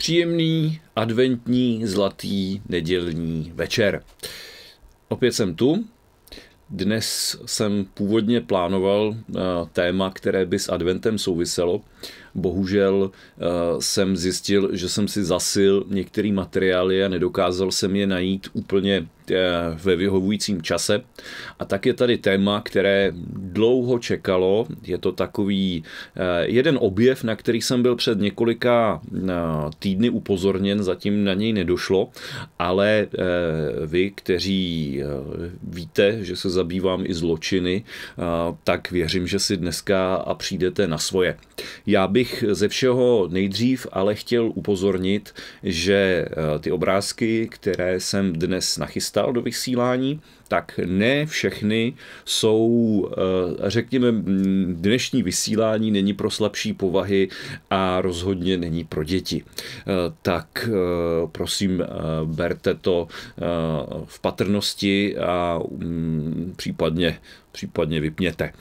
Příjemný adventní zlatý nedělní večer. Opět jsem tu. Dnes jsem původně plánoval eh, téma, které by s adventem souviselo, Bohužel eh, jsem zjistil, že jsem si zasil některé materiály a nedokázal jsem je najít úplně eh, ve vyhovujícím čase. A tak je tady téma, které dlouho čekalo. Je to takový eh, jeden objev, na který jsem byl před několika týdny upozorněn, zatím na něj nedošlo, ale vy, kteří víte, že se zabývám i zločiny, tak věřím, že si dneska a přijdete na svoje. Já bych ze všeho nejdřív ale chtěl upozornit, že eh, ty obrázky, které jsem dnes nachystal do vysílání, tak ne všechny jsou, eh, řekněme, dnešní vysílání není pro slabší povahy a rozhodně není pro děti. Eh, tak prosím, berte to v patrnosti a mm, případně, případně vypněte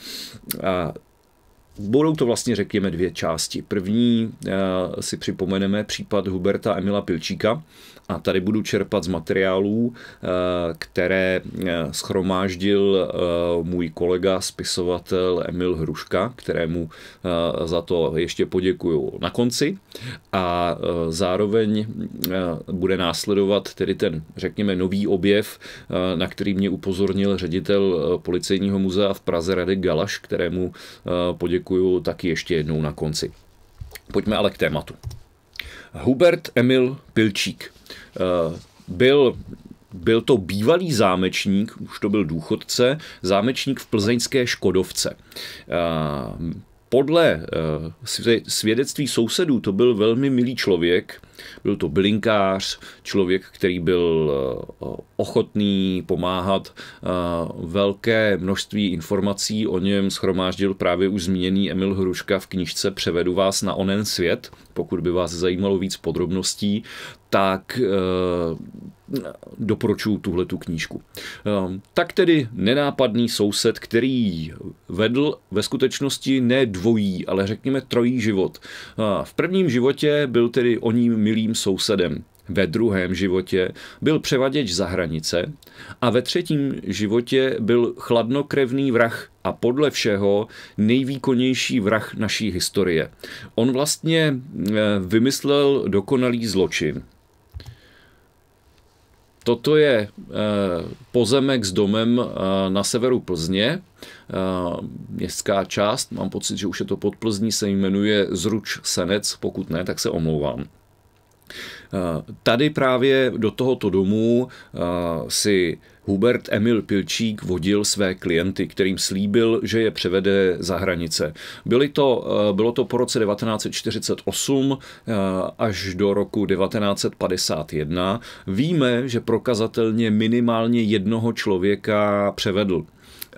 budou to vlastně, řekněme, dvě části. První eh, si připomeneme případ Huberta Emila Pilčíka, a tady budu čerpat z materiálů, eh, které eh, schromáždil eh, můj kolega, spisovatel Emil Hruška, kterému za to ještě poděkuju na konci. A zároveň bude následovat tedy ten, řekněme, nový objev, na který mě upozornil ředitel Policejního muzea v Praze Radek Galaš, kterému poděkuju taky ještě jednou na konci. Pojďme ale k tématu. Hubert Emil Pilčík. Eh, byl byl to bývalý zámečník, už to byl důchodce, zámečník v plzeňské Škodovce. Eh, podle eh, svědectví sousedů to byl velmi milý člověk, byl to bylinkář, člověk, který byl ochotný pomáhat. Velké množství informací o něm schromáždil právě už zmíněný Emil Hruška v knižce Převedu vás na onen svět. Pokud by vás zajímalo víc podrobností, tak eh, doporučuju tuhle tu knížku. Ehm, tak tedy nenápadný soused, který vedl ve skutečnosti ne dvojí, ale řekněme trojí život. V prvním životě byl tedy o ním milým sousedem. Ve druhém životě byl převaděč za hranice a ve třetím životě byl chladnokrevný vrah a podle všeho nejvýkonnější vrah naší historie. On vlastně eh, vymyslel dokonalý zločin. Toto je eh, pozemek s domem eh, na severu Plzně, eh, městská část, mám pocit, že už je to pod Plzní, se jmenuje Zruč Senec, pokud ne, tak se omlouvám. Tady právě do tohoto domu si Hubert Emil Pilčík vodil své klienty, kterým slíbil, že je převede za hranice. Byly to, eh, bylo to po roce 1948 eh, až do roku 1951. Víme, že prokazatelně minimálně jednoho člověka převedl.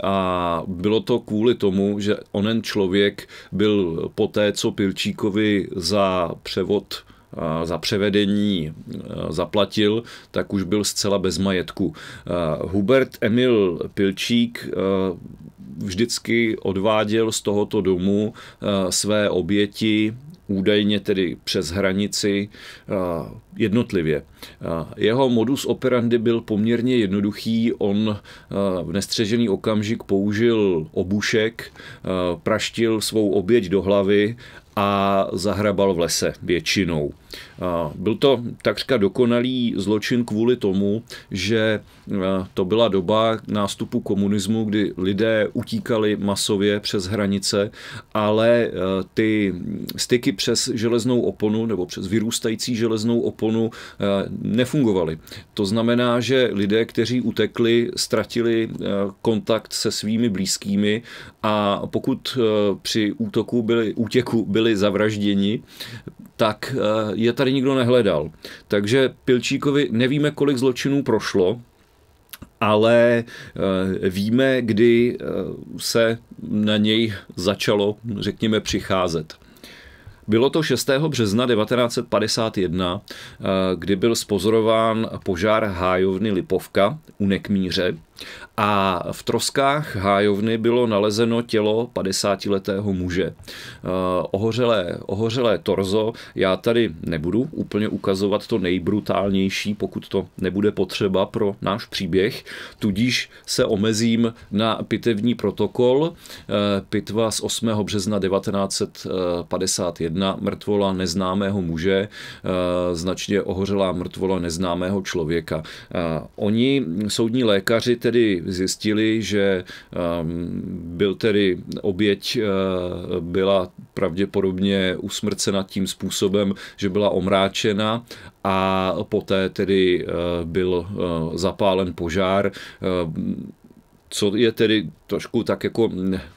A bylo to kvůli tomu, že onen člověk byl poté, co Pilčíkovi za převod za převedení e, zaplatil, tak už byl zcela bez majetku. E, Hubert Emil Pilčík e, vždycky odváděl z tohoto domu své oběti údajně tedy přes hranici jednotlivě. Jeho modus operandi byl poměrně jednoduchý. On v nestřežený okamžik použil obušek, praštil svou oběť do hlavy a zahrabal v lese většinou. Byl to takřka dokonalý zločin kvůli tomu, že to byla doba nástupu komunismu, kdy lidé utíkali masově přes hranice, ale e, ty styky přes železnou oponu nebo přes vyrůstající železnou oponu e, nefungovaly. To znamená, že lidé, kteří utekli, ztratili e, kontakt se svými blízkými a pokud při útoku byli, útěku byli zavražděni, tak eh, je tady nikdo nehledal. Takže Pilčíkovi nevíme, kolik zločinů prošlo, ale eh, víme, kdy eh, se na něj začalo, řekněme, přicházet. Bylo to 6. března 1951, kdy byl spozorován požár hájovny Lipovka u Nekmíře, a v troskách hájovny bylo nalezeno tělo 50-letého muže. Eh, ohořelé, ohořelé torzo, já tady nebudu úplně ukazovat to nejbrutálnější, pokud to nebude potřeba pro náš příběh, tudíž se omezím na pitevní protokol. Eh, pitva z 8. března 1951, mrtvola neznámého muže, eh, značně ohořelá mrtvola neznámého člověka. Oni, soudní lékaři, tedy zjistili, že ehm, byl tedy oběť eh, byla pravděpodobně usmrcena tím způsobem, že byla omráčena a poté tedy eh, byl eh, zapálen požár. Ehm, co je tedy trošku tak jako,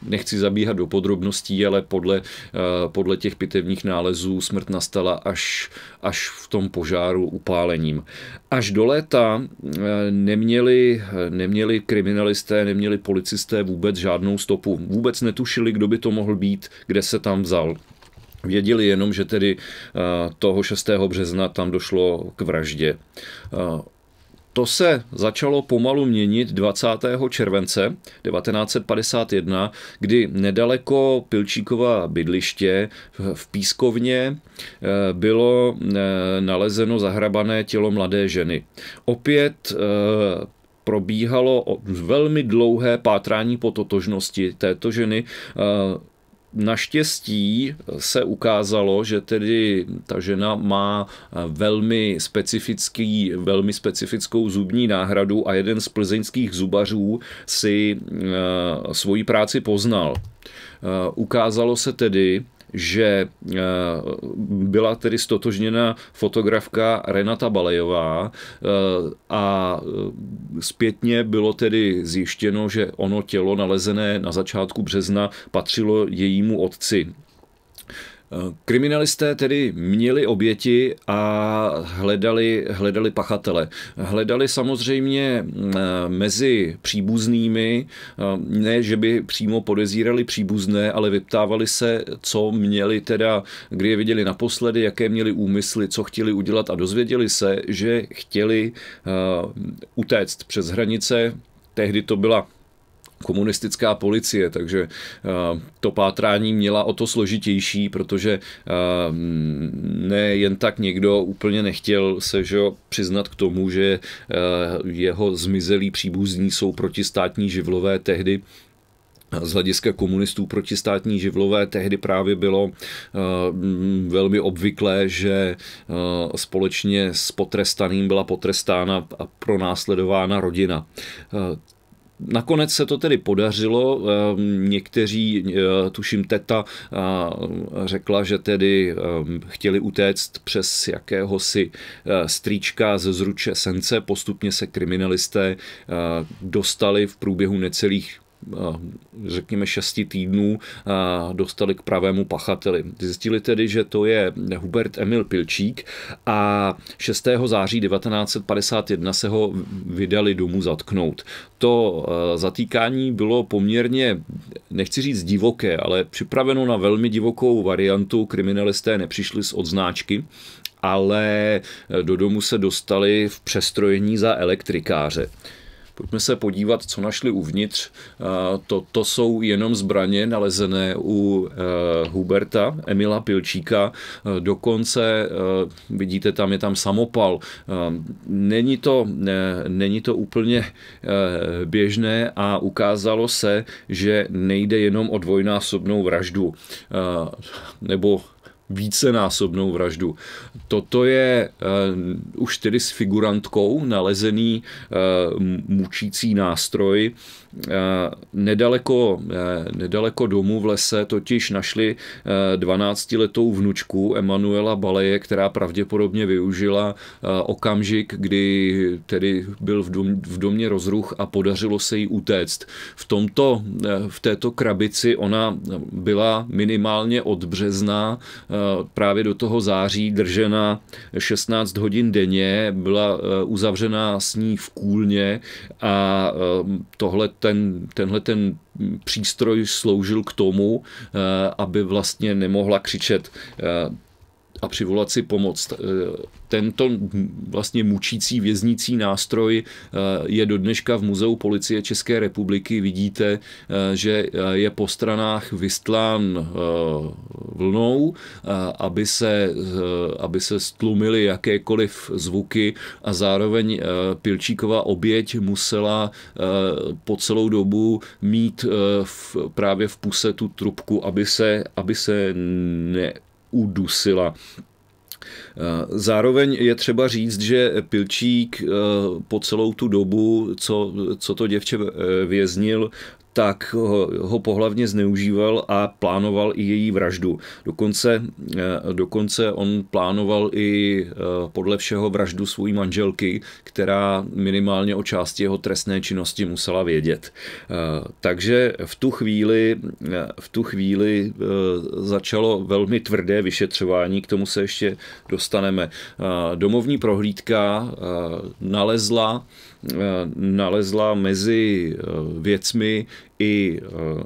nechci zabíhat do podrobností, ale podle, eh, podle těch pitevních nálezů smrt nastala až, až v tom požáru upálením. Až do léta eh, neměli, neměli kriminalisté, neměli policisté vůbec žádnou stopu. Vůbec netušili, kdo by to mohl být, kde se tam vzal. Věděli jenom, že tedy eh, toho 6. března tam došlo k vraždě. To se začalo pomalu měnit 20. července 1951, kdy nedaleko Pilčíkova bydliště v Pískovně eh, bylo eh, nalezeno zahrabané tělo mladé ženy. Opět eh, probíhalo velmi dlouhé pátrání po totožnosti této ženy. Naštěstí se ukázalo, že tedy ta žena má eh, velmi, specifický, velmi specifickou zubní náhradu a jeden z plzeňských zubařů si eh, svoji práci poznal. Eh, ukázalo se tedy, že eh, byla tedy stotožněna fotografka Renata Balejová eh, a eh, zpětně bylo tedy zjištěno, že ono tělo nalezené na začátku března patřilo jejímu otci, Kriminalisté tedy měli oběti a hledali, hledali pachatele. Hledali samozřejmě eh, mezi příbuznými, eh, ne, že by přímo podezírali příbuzné, ale vyptávali se, co měli teda, kdy je viděli naposledy, jaké měli úmysly, co chtěli udělat a dozvěděli se, že chtěli eh, utéct přes hranice. Tehdy to byla komunistická policie, takže eh, to pátrání měla o to složitější, protože eh, ne jen tak někdo úplně nechtěl se že, přiznat k tomu, že eh, jeho zmizelí příbuzní jsou protistátní živlové tehdy, z hlediska komunistů protistátní živlové tehdy právě bylo velmi obvyklé, že společně s potrestaným byla potrestána a pronásledována rodina. Nakonec se to tedy podařilo. Ehm, někteří, eh, tuším teta, eh, řekla, že tedy ehm, chtěli utéct přes jakéhosi eh, strýčka ze zruče sence. Postupně se kriminalisté dostali v průběhu necelých řekněme, šesti týdnů dostali k pravému pachateli. Zjistili tedy, že to je Hubert Emil Pilčík a 6. září 1951 se ho vydali domů zatknout. To zatýkání bylo poměrně, nechci říct divoké, ale připraveno na velmi divokou variantu. Kriminalisté nepřišli s odznáčky, ale do domu se dostali v přestrojení za elektrikáře. Pojďme se podívat, co našli uvnitř. Eh, to, to jsou jenom zbraně nalezené u eh, Huberta, Emila Pilčíka. Eh, dokonce vidíte, tam je tam samopal. Není to, není to úplně běžné a ukázalo se, že nejde jenom o dvojnásobnou vraždu nebo vícenásobnou vraždu. Toto je uh, už tedy s figurantkou nalezený uh, mučící nástroj, Eh, nedaleko, eh, nedaleko domu v lese totiž našli 12-letou eh, vnučku Emanuela Baleje, která pravděpodobně využila okamžik, kdy tedy byl v, dom, v domě rozruch a podařilo se jí utéct. V, tomto, v této krabici ona byla minimálně od března právě do toho září držena 16 hodin denně, byla uzavřená s ní v kůlně a tohle ten, tenhle ten přístroj sloužil k tomu, eh, aby vlastně nemohla křičet eh, a přivolat si pomoc. E, tento vlastně mučící, věznící nástroj e, je do dneška v Muzeu policie České republiky. Vidíte, e, že je po stranách vystlán vlnou, aby se, aby se stlumily jakékoliv zvuky a zároveň Pilčíková oběť musela po celou dobu mít v, právě v puse tu trubku, aby se, aby se ne udusila. Eh, zároveň je třeba říct, že Pilčík eh, po celou tu dobu, co, co to děvče eh, věznil, tak ho, ho pohlavně zneužíval a plánoval i její vraždu. Dokonce, eh, dokonce on plánoval i eh, podle všeho vraždu své manželky, která minimálně o části jeho trestné činnosti musela vědět. Eh, takže v tu chvíli, v tu chvíli začalo velmi tvrdé vyšetřování, k tomu se ještě dostaneme. Domovní prohlídka nalezla Eh, nalezla mezi eh, věcmi i eh,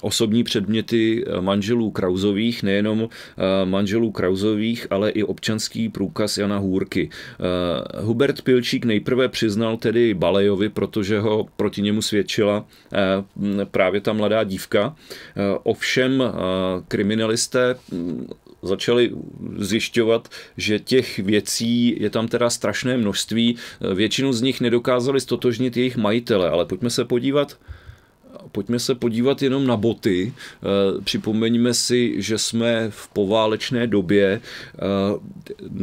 osobní předměty manželů Krauzových, nejenom manželů Krauzových, ale i občanský průkaz Jana Hůrky. Hubert Pilčík nejprve přiznal tedy Balejovi, protože ho proti němu svědčila právě ta mladá dívka. Ovšem kriminalisté začali zjišťovat, že těch věcí je tam teda strašné množství. Většinu z nich nedokázali stotožnit jejich majitele, ale pojďme se podívat Pojďme se podívat jenom na boty. Eh, připomeňme si, že jsme v poválečné době. Eh,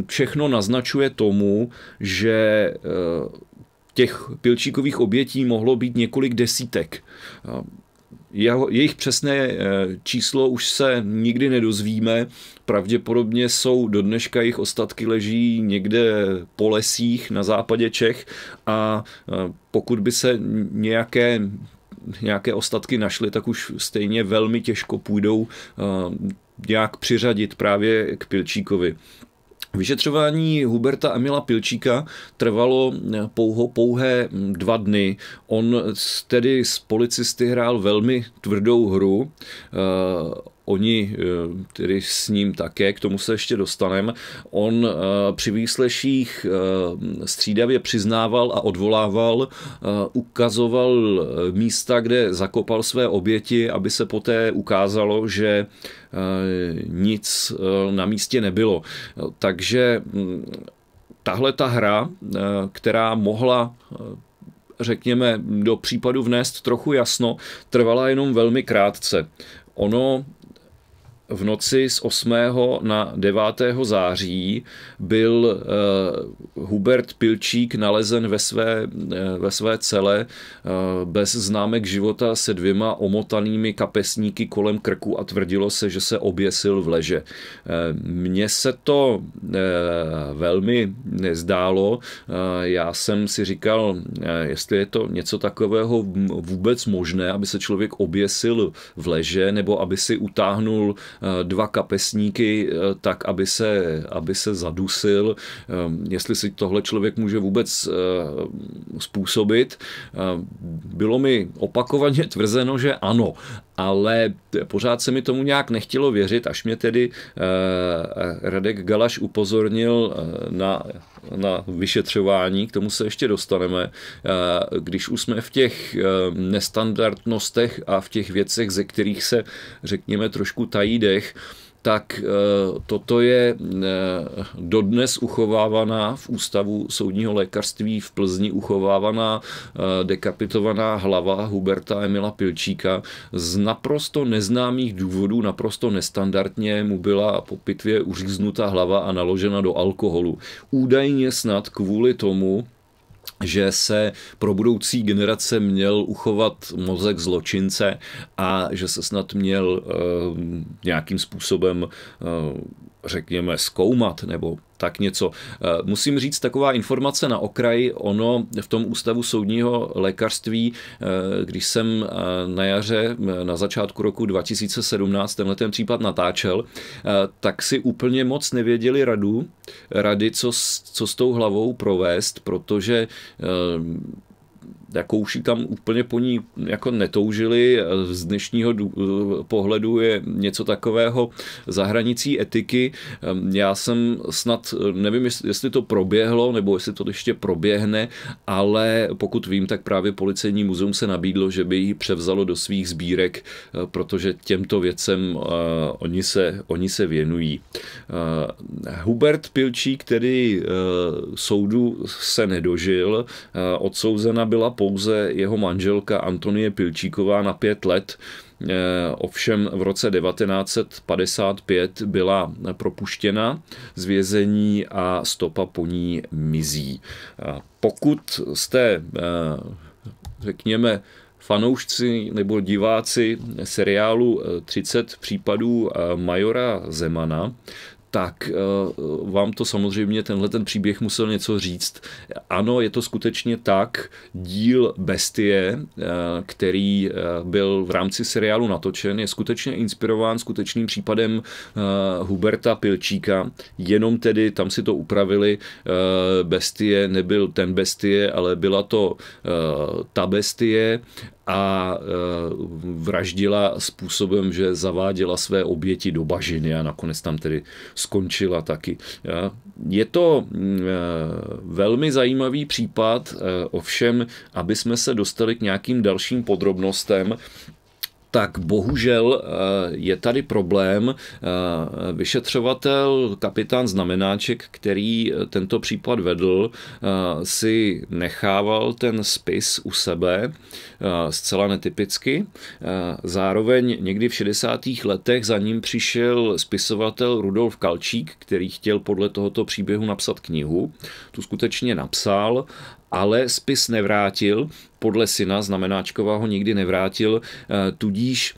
všechno naznačuje tomu, že eh, těch pilčíkových obětí mohlo být několik desítek jeho, jejich přesné eh, číslo už se nikdy nedozvíme. Pravděpodobně jsou do dneška jejich ostatky leží někde po lesích na západě Čech a eh, pokud by se nějaké nějaké ostatky našly, tak už stejně velmi těžko půjdou eh, nějak přiřadit právě k Pilčíkovi. Vyšetřování Huberta Emila Pilčíka trvalo eh, pouho, pouhé hm, dva dny. On tedy s policisty hrál velmi tvrdou hru. Eh, oni eh, tedy s ním také, k tomu se ještě dostaneme, on eh, při výsleších eh, střídavě přiznával a odvolával, ukazoval místa, kde zakopal své oběti, aby se poté ukázalo, že nic na místě nebylo. Takže mm, tahle ta hra, která mohla řekněme, do případu vnést trochu jasno, trvala jenom velmi krátce. Ono v noci z 8. na 9. září byl eh, Hubert Pilčík nalezen ve své, eh, ve své cele eh, bez známek života se dvěma omotanými kapesníky kolem krku a tvrdilo se, že se oběsil v leže. Mně se to velmi nezdálo. Já jsem si říkal, jestli je to něco takového vůbec možné, aby se člověk oběsil v leže nebo aby si utáhnul Eh, dva kapesníky eh, tak, aby se, aby se zadusil, eh, jestli si tohle člověk může vůbec způsobit. Bylo mi opakovaně tvrzeno, že ano, ale pořád se mi tomu nějak nechtělo věřit, až mě tedy eh, Radek Galaš upozornil eh, na, na vyšetřování, k tomu se ještě dostaneme, eh, když už jsme v těch nestandardnostech a v těch věcech, ze kterých se, řekněme, trošku tají dech, tak eh, toto je eh, dodnes uchovávaná v Ústavu soudního lékařství v Plzni uchovávaná eh, dekapitovaná hlava Huberta Emila Pilčíka z naprosto neznámých důvodů, naprosto nestandardně mu byla po pitvě uříznuta hlava a naložena do alkoholu. Údajně snad kvůli tomu, že se pro budoucí generace měl uchovat mozek zločince a že se snad měl eh, nějakým způsobem eh, řekněme, zkoumat nebo tak něco. Eh, musím říct taková informace na okraji, ono v tom ústavu soudního lékařství, eh, když jsem eh, na jaře, na začátku roku 2017 tenhle ten případ natáčel, tak si úplně moc nevěděli radu, rady, co s, co s tou hlavou provést, protože Jakouši tam úplně po ní jako netoužili. Z dnešního pohledu je něco takového za hranicí etiky. Já jsem snad, nevím, jestli to proběhlo, nebo jestli to ještě proběhne, ale pokud vím, tak právě policejní muzeum se nabídlo, že by ji převzalo do svých sbírek, protože těmto věcem eh, oni se, oni se věnují. Eh, Hubert Pilčík, který eh, soudu se nedožil, odsouzena byla pouze jeho manželka Antonie Pilčíková na pět let. Eh, ovšem v roce 1955 byla propuštěna z vězení a stopa po ní mizí. Pokud jste, eh, řekněme, fanoušci nebo diváci seriálu 30 eh, případů Majora Zemana, tak eh, vám to samozřejmě tenhle ten příběh musel něco říct. Ano, je to skutečně tak, díl Bestie, eh, který eh, byl v rámci seriálu natočen, je skutečně inspirován skutečným případem Huberta Pilčíka, jenom tedy tam si to upravili, Bestie nebyl ten Bestie, ale byla to ta Bestie a e, vraždila způsobem, že zaváděla své oběti do bažiny a nakonec tam tedy skončila taky. E, je to mm, e, velmi zajímavý případ, ovšem, aby jsme se dostali k nějakým dalším podrobnostem, tak bohužel eh, je tady problém. Eh, vyšetřovatel, kapitán Znamenáček, který eh, tento případ vedl, si nechával ten spis u sebe zcela netypicky. Zároveň někdy v 60. letech za ním přišel spisovatel Rudolf Kalčík, který chtěl podle tohoto příběhu napsat knihu. Tu skutečně napsal ale spis nevrátil, podle syna Znamenáčkova ho nikdy nevrátil, eh, tudíž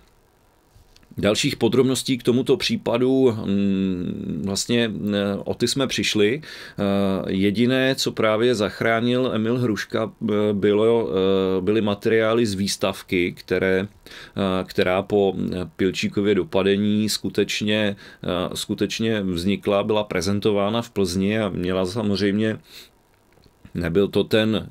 Dalších podrobností k tomuto případu mm, vlastně eh, o ty jsme přišli. Eh, jediné, co právě zachránil Emil Hruška, bylo, byly materiály z výstavky, které, která po Pilčíkově dopadení skutečně, skutečně vznikla, byla prezentována v Plzni a měla samozřejmě Nebyl to ten,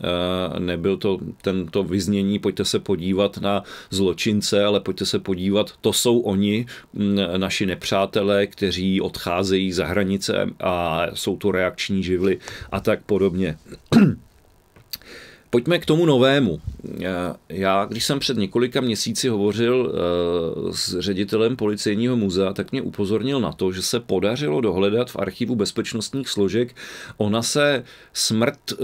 eh, nebyl to tento vyznění, pojďte se podívat na zločince, ale pojďte se podívat, to jsou oni, mm, naši nepřátelé, kteří odcházejí za hranice a jsou to reakční živly a tak podobně. Pojďme k tomu novému. Já, když jsem před několika měsíci hovořil eh, s ředitelem policejního muzea, tak mě upozornil na to, že se podařilo dohledat v archivu bezpečnostních složek ona se smrt eh,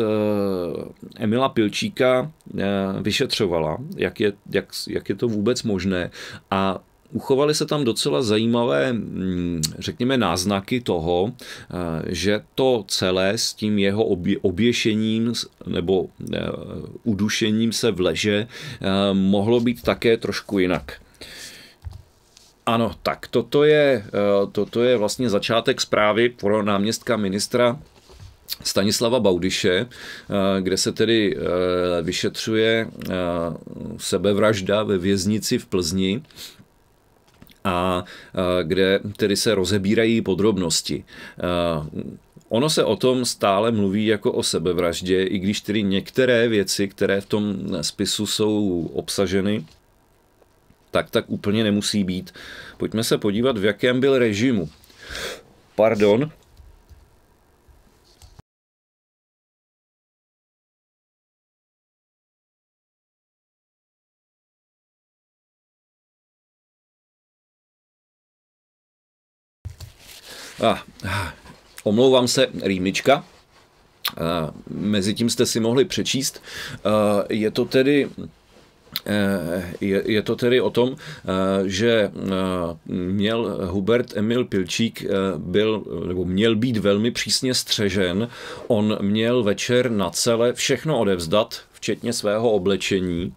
Emila Pilčíka eh, vyšetřovala, jak je, jak, jak je to vůbec možné. A uchovaly se tam docela zajímavé, mm, řekněme, náznaky toho, eh, že to celé s tím jeho obě, oběšením nebo eh, udušením se v leže eh, mohlo být také trošku jinak. Ano, tak toto je, toto je vlastně začátek zprávy pro náměstka ministra Stanislava Baudiše, kde se tedy vyšetřuje sebevražda ve věznici v Plzni a kde tedy se rozebírají podrobnosti. Ono se o tom stále mluví jako o sebevraždě, i když tedy některé věci, které v tom spisu jsou obsaženy, tak tak úplně nemusí být. Pojďme se podívat, v jakém byl režimu. Pardon, Ah, omlouvám se, rýmička. Mezitím jste si mohli přečíst. Je to tedy e, je, to tedy o tom, e, že e, měl Hubert Emil Pilčík byl, nebo měl být velmi přísně střežen. On měl večer na celé všechno odevzdat, včetně svého oblečení,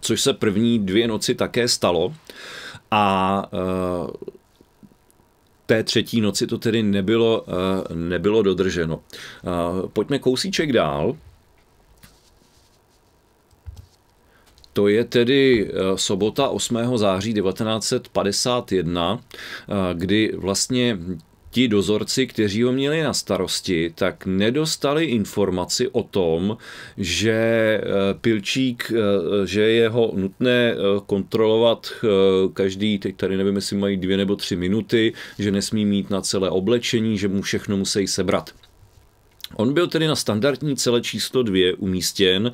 což se první dvě noci také stalo. A té třetí noci to tedy nebylo, eh, nebylo dodrženo. Eh, pojďme kousíček dál. To je tedy eh, sobota 8. září 1951, kdy vlastně ti dozorci, kteří ho měli na starosti, tak nedostali informaci o tom, že eh, Pilčík, eh, že je ho nutné eh, kontrolovat každý, teď tady nevím, jestli mají dvě nebo tři minuty, že nesmí mít na celé oblečení, že mu všechno musí sebrat. On byl tedy na standardní celé číslo dvě umístěn.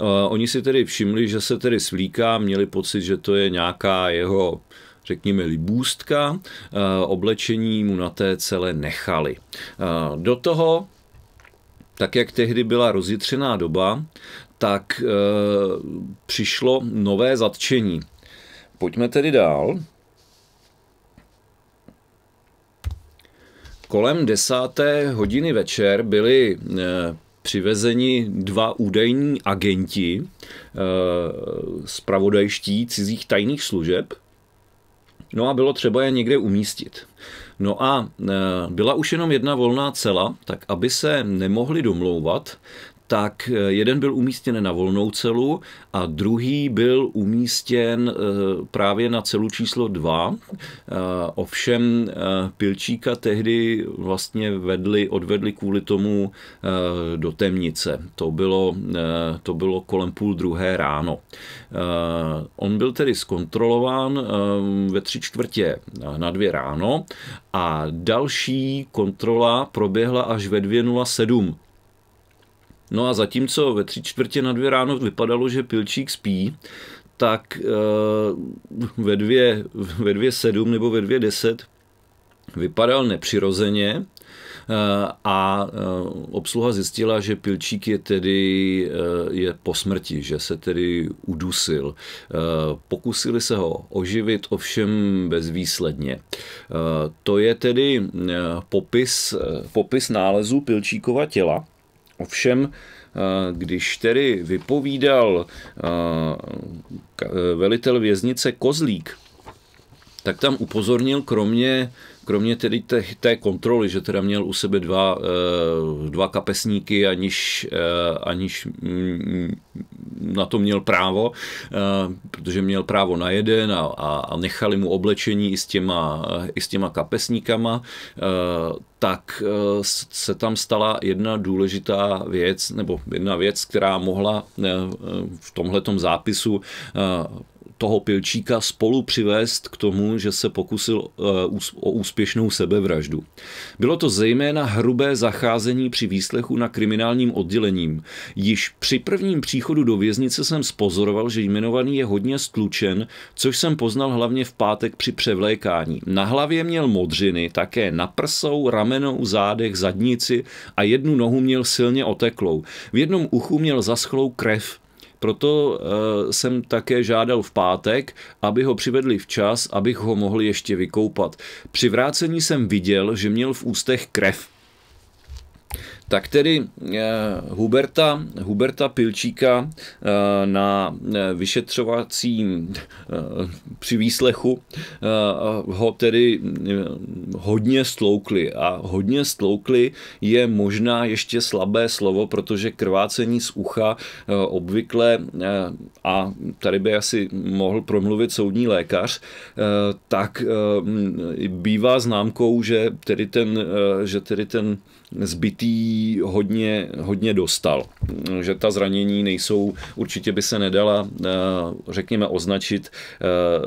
Uh, oni si tedy všimli, že se tedy svlíká, měli pocit, že to je nějaká jeho uh, řekněme, libůstka, eh, oblečení mu na té celé nechali. Eh, do toho tak jak tehdy byla rozjitřená doba, tak eh, přišlo nové zatčení. Pojďme tedy dál. Kolem desáté hodiny večer byli přivezeni dva údajní agenti z cizích tajných služeb, No a bylo třeba je někde umístit. No a e, byla už jenom jedna volná cela, tak aby se nemohli domlouvat, tak eh, jeden byl umístěn na volnou celu a druhý byl umístěn eh, právě na celu číslo dva. Eh, ovšem Pilčíka tehdy vlastně vedli, odvedli kvůli tomu do Temnice. To bylo, to bylo kolem půl druhé ráno. On byl tedy zkontrolován ve tři čtvrtě na dvě ráno a další kontrola proběhla až ve 2.07 No a zatímco ve tři čtvrtě na dvě ráno vypadalo, že Pilčík spí, tak eh, ve dvě, ve dvě sedm nebo ve dvě deset vypadal nepřirozeně eh, a eh, obsluha zjistila, že Pilčík je tedy je po smrti, že se tedy udusil. Pokusili se ho oživit, ovšem bezvýsledně. To je tedy popis, popis nálezu Pilčíkova těla. Ovšem, eh, když tedy vypovídal eh, eh, velitel věznice Kozlík, tak tam upozornil kromě kromě tedy té, té kontroly, že teda měl u sebe dva, eh, dva kapesníky, aniž, eh, aniž mm, na to měl právo, eh, protože měl právo na jeden a, a nechali mu oblečení i s těma, i s těma kapesníkama, tak se tam stala jedna důležitá věc, nebo jedna věc, která mohla v tomhletom zápisu toho Pilčíka spolu přivést k tomu, že se pokusil eh, o úspěšnou sebevraždu. Bylo to zejména hrubé zacházení při výslechu na kriminálním oddělením. Již při prvním příchodu do věznice jsem spozoroval, že jmenovaný je hodně stlučen, což jsem poznal hlavně v pátek při převlékání. Na hlavě měl modřiny, také na prsou, ramenou, zádech, zadnici a jednu nohu měl silně oteklou. V jednom uchu měl zaschlou krev, proto eh, jsem také žádal v pátek, aby ho přivedli včas, abych ho mohl ještě vykoupat. Při vrácení jsem viděl, že měl v ústech krev tak tedy eh, Huberta, Huberta Pilčíka eh, na eh, vyšetřovacím při výslechu ho tedy hodně stloukli a hodně stloukli je možná ještě slabé slovo, protože krvácení z ucha obvykle a tady by asi mohl promluvit soudní lékař, tak bývá známkou, že tedy ten, že tedy ten zbytý hodně, hodně dostal. Že ta zranění nejsou, určitě by se nedala, eh, řekněme, označit eh,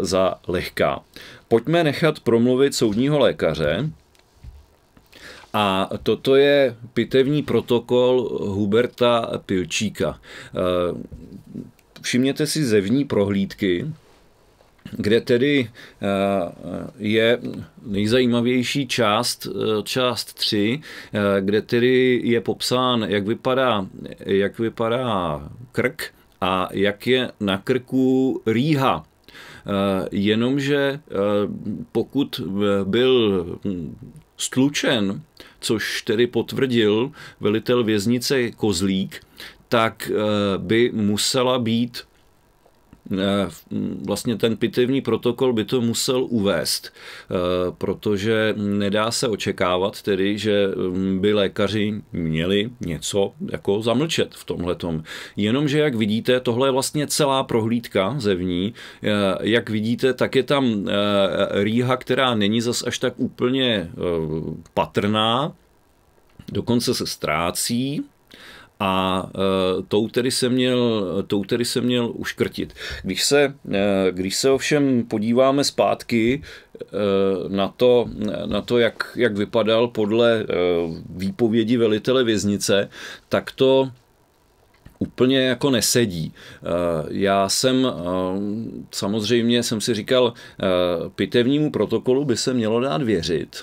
za lehká. Pojďme nechat promluvit soudního lékaře, a toto je pitevní protokol Huberta Pilčíka. Eh, všimněte si zevní prohlídky, kde tedy eh, je nejzajímavější část, eh, část 3, eh, kde tedy je popsán, jak vypadá, jak vypadá krk a jak je na krku rýha. Jenomže pokud byl stlučen, což tedy potvrdil velitel věznice Kozlík, tak by musela být Eh, vlastně ten pitevní protokol by to musel uvést, eh, protože nedá se očekávat tedy, že mm, by lékaři měli něco jako zamlčet v tomhle Jenomže, jak vidíte, tohle je vlastně celá prohlídka zevní. Eh, jak vidíte, tak je tam rýha, která není zas až tak úplně patrná, dokonce se ztrácí, a uh, tou tedy se měl, tou tedy se měl uškrtit. Když se, uh, když se ovšem podíváme zpátky uh, na to, na to jak, jak vypadal podle uh, výpovědi velitele věznice, tak to úplně jako nesedí. Já jsem samozřejmě jsem si říkal, pitevnímu protokolu by se mělo dát věřit,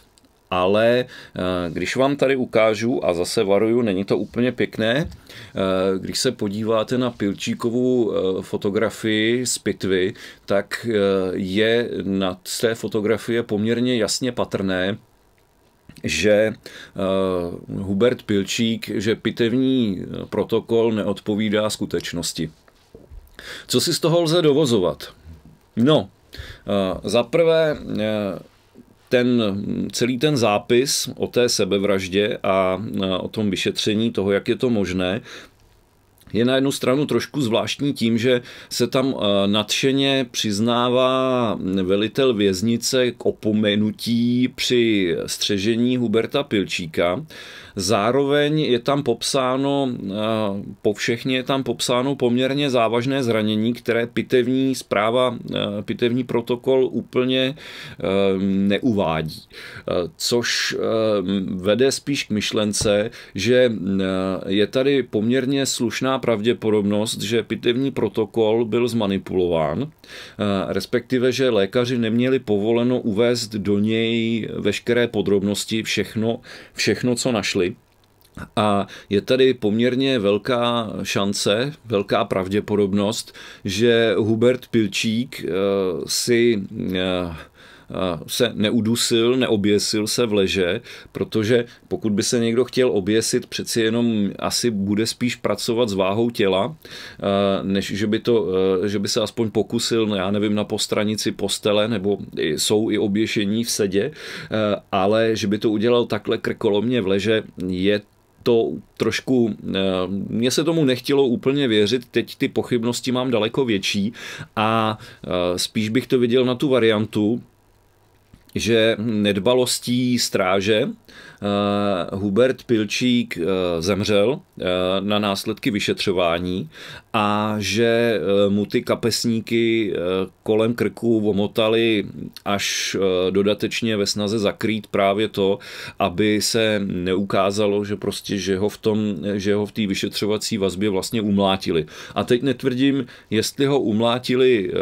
ale eh, když vám tady ukážu, a zase varuju, není to úplně pěkné, eh, když se podíváte na Pilčíkovou eh, fotografii z pitvy, tak je na té fotografie poměrně jasně patrné, že Hubert Pilčík, že pitevní protokol neodpovídá skutečnosti. Co si z toho lze dovozovat? No, za prvé, ten, celý ten zápis o té sebevraždě a o tom vyšetření toho, jak je to možné, je na jednu stranu trošku zvláštní tím, že se tam nadšeně přiznává velitel věznice k opomenutí při střežení Huberta Pilčíka, Zároveň je tam popsáno, eh, po všechně je tam popsáno poměrně závažné zranění, které pitevní zpráva, eh, pitevní protokol úplně eh, neuvádí. Což vede spíš k myšlence, že je tady poměrně slušná pravděpodobnost, že pitevní protokol byl zmanipulován, respektive, že lékaři neměli povoleno uvést do něj veškeré podrobnosti, všechno, všechno co našli a je tady poměrně velká šance, velká pravděpodobnost, že Hubert Pilčík eh, si eh, eh, se neudusil, neoběsil se v leže, protože pokud by se někdo chtěl oběsit, přeci jenom asi bude spíš pracovat s váhou těla, než že by, to, že by se aspoň pokusil, no já nevím, na postranici postele, nebo jsou i oběšení v sedě, ale že by to udělal takhle krkolomně v leže, je to trošku, eh, mně se tomu nechtělo úplně věřit, teď ty pochybnosti mám daleko větší a eh, spíš bych to viděl na tu variantu, že nedbalostí stráže eh, Hubert Pilčík eh, zemřel eh, na následky vyšetřování a že mu ty kapesníky kolem krku omotali až dodatečně ve snaze zakrýt právě to, aby se neukázalo, že prostě, že ho v tom, že ho v té vyšetřovací vazbě vlastně umlátili. A teď netvrdím, jestli ho umlátili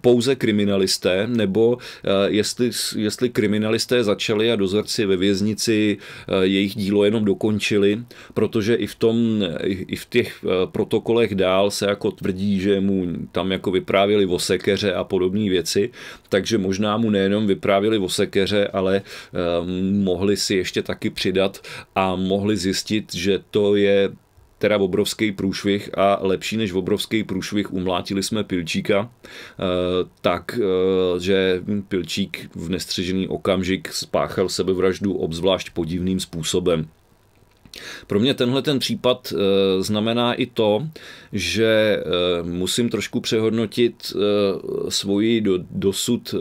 pouze kriminalisté, nebo jestli jestli, jestli kriminalisté začali a dozorci ve věznici eh, jejich dílo jenom dokončili, protože i v, tom, eh, i v těch eh, protokolech dál se jako tvrdí, že mu tam jako vyprávěli o sekeře a podobné věci, takže možná mu nejenom vyprávěli o sekeře, ale mohli si ještě taky přidat a mohli zjistit, že to je teda obrovský průšvih a lepší než obrovský průšvih umlátili jsme Pilčíka, eh, tak, eh, že Pilčík v nestřežený okamžik spáchal sebevraždu obzvlášť podivným způsobem. Pro mě tenhle ten případ eh, znamená i to, že eh, musím trošku přehodnotit eh, svoji do, dosud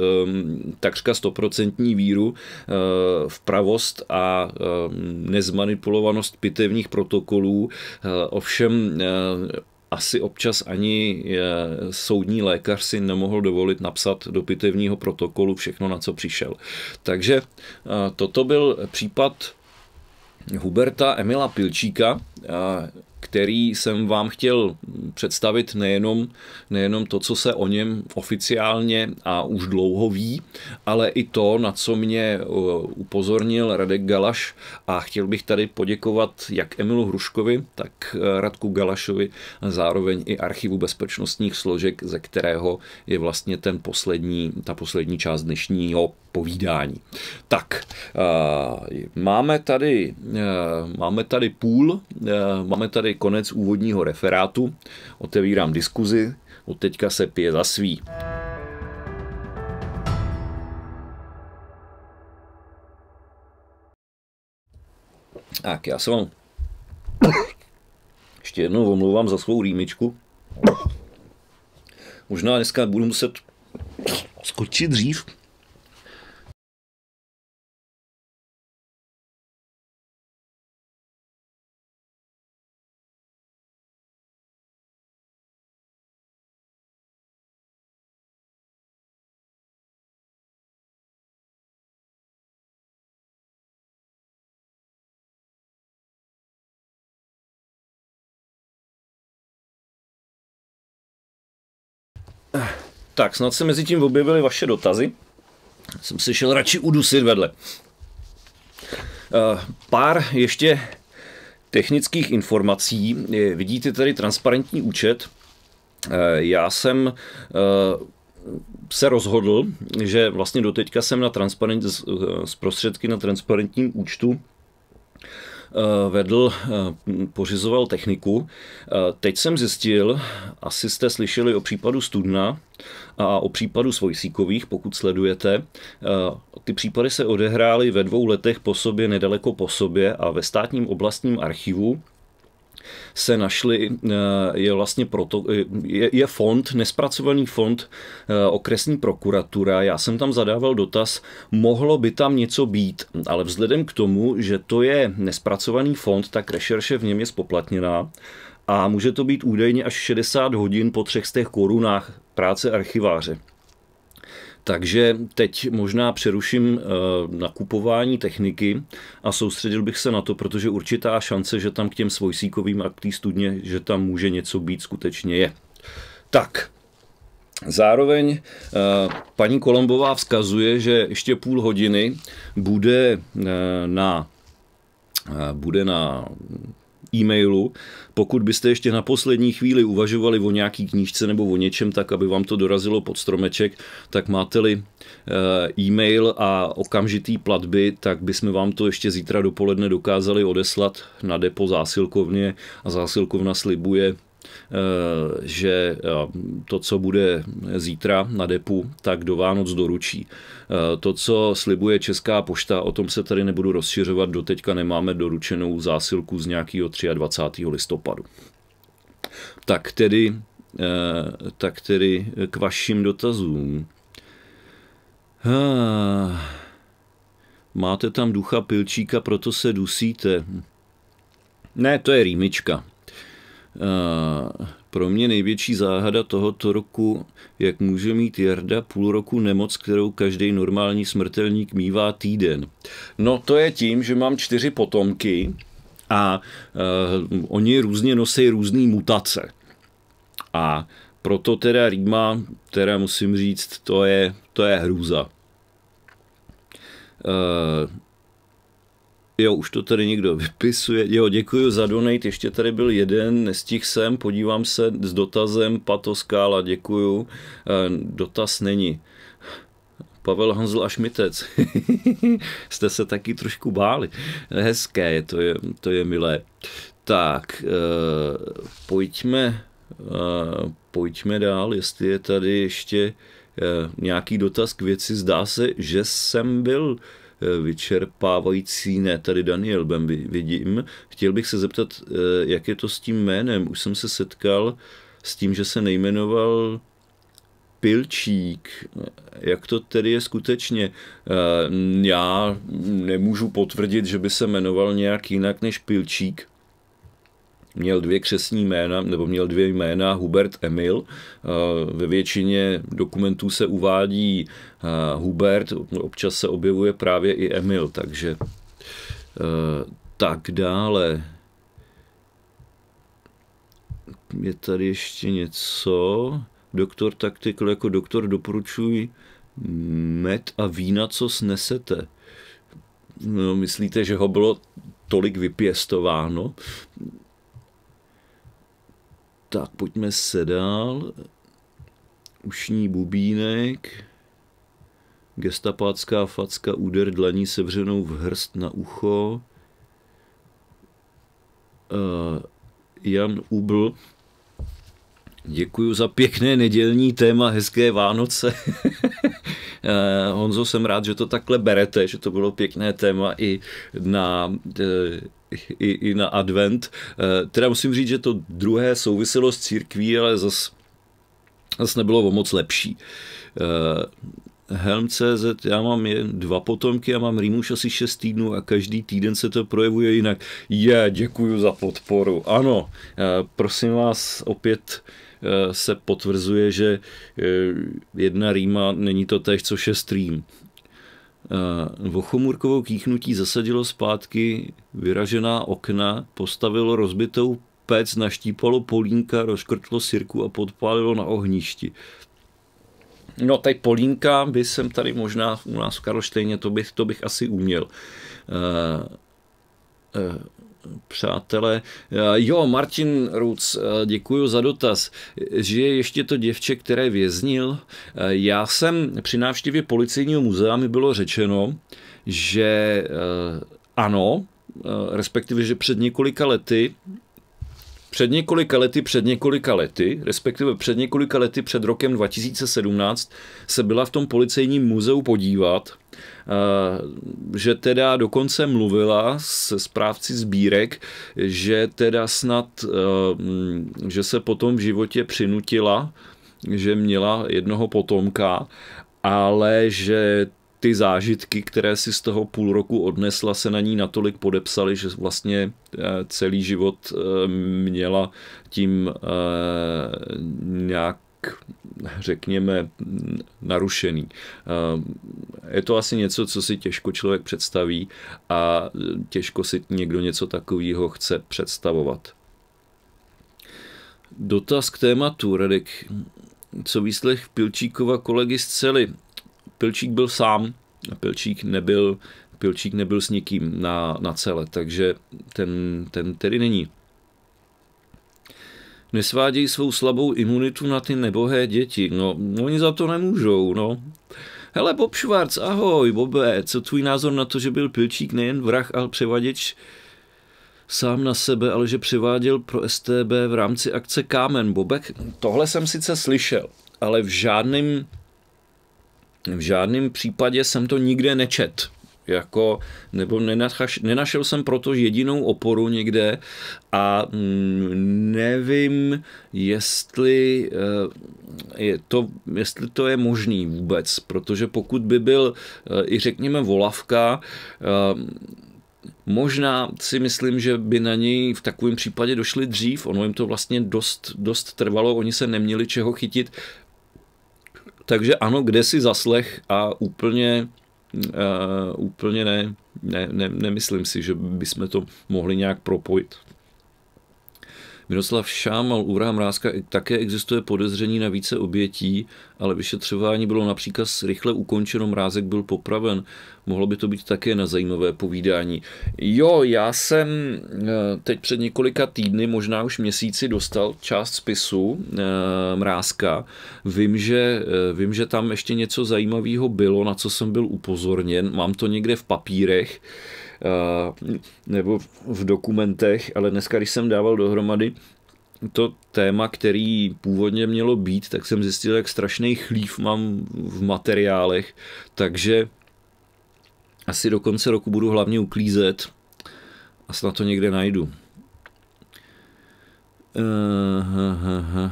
takřka stoprocentní víru v pravost a nezmanipulovanost pitevních protokolů. Ovšem asi občas ani soudní lékař si nemohl dovolit napsat do pitevního protokolu všechno, na co přišel. Takže toto byl případ Huberta Emila Pilčíka, který jsem vám chtěl představit nejenom, nejenom to, co se o něm oficiálně a už dlouho ví, ale i to, na co mě e, upozornil Radek Galaš a chtěl bych tady poděkovat jak Emilu Hruškovi, tak e, Radku Galašovi a zároveň i archivu bezpečnostních složek, ze kterého je vlastně ten poslední, ta poslední část dnešního povídání. Tak, eh, máme tady, eh, máme tady půl, eh, máme tady konec úvodního referátu, otevírám diskuzi, od teďka se pije za svý. Tak, já se vám ještě jednou omlouvám za svou rýmičku. Možná dneska budu muset skočit dřív, Tak, snad se mezi tím objevily vaše dotazy. Jsem si šel radši udusit vedle. Eh, pár ještě technických informací. Vidíte tady transparentní účet. Eh, já jsem eh, se rozhodl, že vlastně doteďka jsem na transparent, z prostředky na transparentním účtu Eh, vedl, eh, pořizoval techniku. Eh, teď jsem zjistil, asi jste slyšeli o případu Studna a o případu Svojsíkových, pokud sledujete. Ty případy se odehrály ve dvou letech po sobě, nedaleko po sobě a ve státním oblastním archivu se našly, eh, je vlastně proto, eh, je, je fond, nespracovaný fond eh, okresní prokuratura. Já jsem tam zadával dotaz, mohlo by tam něco být, ale vzhledem k tomu, že to je nespracovaný fond, tak rešerše v něm je spoplatněná a může to být údajně až 60 hodin po těch korunách práce archiváře. Takže teď možná přeruším eh, nakupování techniky a soustředil bych se na to, protože určitá šance, že tam k těm svojsíkovým a k té studně, že tam může něco být, skutečně je. Tak, Zároveň eh, paní Kolombová vzkazuje, že ještě půl hodiny bude eh, na, bude na e-mailu. Pokud byste ještě na poslední chvíli uvažovali o nějaký knížce nebo o něčem tak, aby vám to dorazilo pod stromeček, tak máte-li eh, e-mail a okamžitý platby, tak bychom vám to ještě zítra dopoledne dokázali odeslat na depo zásilkovně a zásilkovna slibuje Eh, že eh, to, co bude zítra na depu, tak do Vánoc doručí. Eh, to, co slibuje Česká pošta, o tom se tady nebudu rozšiřovat, doteďka nemáme doručenou zásilku z nějakého 23. listopadu. Tak tedy, tak tedy k vašim dotazům. Máte tam ducha pilčíka, proto se dusíte. Ne, to je rýmička pro mě největší záhada tohoto roku, jak může mít Jarda půl roku nemoc, kterou každý normální smrtelník mývá týden. No to je tím, že mám čtyři potomky a uh, oni různě nosí různé mutace. A proto teda Rýma, teda musím říct, to je, to je hrůza. Uh, Jo, už to tady někdo vypisuje. Jo, děkuji za donate. Ještě tady byl jeden, nestih jsem, podívám se s dotazem. Pato Skála, děkuju. E, dotaz není. Pavel Hanzl a Šmitec. Jste se taky trošku báli. Hezké, to je, to je milé. Tak, e, pojďme, e, pojďme dál, jestli je tady ještě e, nějaký dotaz k věci. Zdá se, že jsem byl Eh, vyčerpávající, ne, tady Daniel Bem vidím. Chtěl bych se zeptat, eh, jak je to s tím jménem. Už jsem se setkal s tím, že se nejmenoval Pilčík, jak to tedy je skutečně? Eh, já nemůžu potvrdit, že by se jmenoval nějak jinak než Pilčík, měl dvě křesní jména, nebo měl dvě jména Hubert Emil. Eh, ve většině dokumentů se uvádí eh, Hubert, občas se objevuje právě i Emil, takže eh, tak dále. Je tady ještě něco. Doktor Tactical jako doktor doporučuj med a vína, co snesete. No, myslíte, že ho bylo tolik vypěstováno? Tak pojďme se dál. Ušní bubínek. Gestapácká facka úder dlaní sevřenou v hrst na ucho. Uh, Jan Ubl. Děkuji za pěkné nedělní téma, hezké Vánoce. Eh, Honzo, jsem rád, že to takhle berete, že to bylo pěkné téma i na eh, i, i na advent. Eh, teda musím říct, že to druhé souviselo s církví, ale zas, zas nebylo o moc lepší. Eh, Helm.cz, já mám jen dva potomky, já mám rýmuš asi 6 týdnů a každý týden se to projevuje jinak. Je, děkuji za podporu. Ano, eh, prosím vás, opět se potvrzuje, že jedna rýma není to tež, co šest rým. Eh, Vochomurkovou kýchnutí zasadilo zpátky vyražená okna, postavilo rozbitou pec, naštípalo polínka, rozkrtlo sirku a podpálilo na ohništi. No, tady polínka by jsem tady možná u nás v Karlštejně, to bych, to bych asi uměl. Eh, eh, přátelé. Eh, jo, Martin Ruc, eh, děkuji za dotaz. Žije ještě to děvče, které věznil? Eh, já jsem při návštěvě policejního muzea mi bylo řečeno, že ano, respektive, že před několika lety před několika lety, před několika lety, respektive před několika lety, před rokem 2017, se byla v tom policejním muzeu podívat, eh, že teda dokonce mluvila se správci sbírek, že teda snad, eh, mm, že se potom v životě přinutila, že měla jednoho potomka ale že ty zážitky, které si z toho půl roku odnesla, se na ní natolik podepsaly, že vlastně eh, celý život eh, měla tím eh, nějak řekněme, narušený. Je to asi něco, co si těžko člověk představí a těžko si někdo něco takového chce představovat. Dotaz k tématu, Radek. Co výslech Pilčíkova kolegy z cely? Pilčík byl sám, Pilčík nebyl, Pilčík nebyl s nikým na, na celé, takže ten, ten tedy není. Nesvádějí svou slabou imunitu na ty nebohé děti. No, no, oni za to nemůžou, no. Hele, Bob Schwartz, ahoj, Bobe, co tvůj názor na to, že byl Pilčík nejen vrah, ale převaděč sám na sebe, ale že převáděl pro STB v rámci akce Kámen Bobek? Tohle jsem sice slyšel, ale v žádném v žádném případě jsem to nikde nečet jako, nebo nenachaš, nenašel jsem proto jedinou oporu někde a mm, nevím, jestli, eh, je to, jestli to je možný vůbec, protože pokud by byl eh, i řekněme volavka, eh, Možná si myslím, že by na něj v takovém případě došli dřív. Ono jim to vlastně dost, dost trvalo, oni se neměli čeho chytit takže ano, kde si zaslech a úplně, uh, úplně ne, ne, ne, nemyslím si, že bychom to mohli nějak propojit. Miroslav Šámal, Úra Mrázka, také existuje podezření na více obětí, ale vyšetřování bylo například rychle ukončeno, Mrázek byl popraven. Mohlo by to být také na zajímavé povídání. Jo, já jsem eh, teď před několika týdny, možná už měsíci, dostal část spisu eh, Mrázka. Vím, že, eh, vím, že tam ještě něco zajímavého bylo, na co jsem byl upozorněn. Mám to někde v papírech nebo v dokumentech, ale dneska, když jsem dával dohromady to téma, který původně mělo být, tak jsem zjistil, jak strašný chlív mám v materiálech, takže asi do konce roku budu hlavně uklízet a snad to někde najdu. Uh, uh, uh, uh.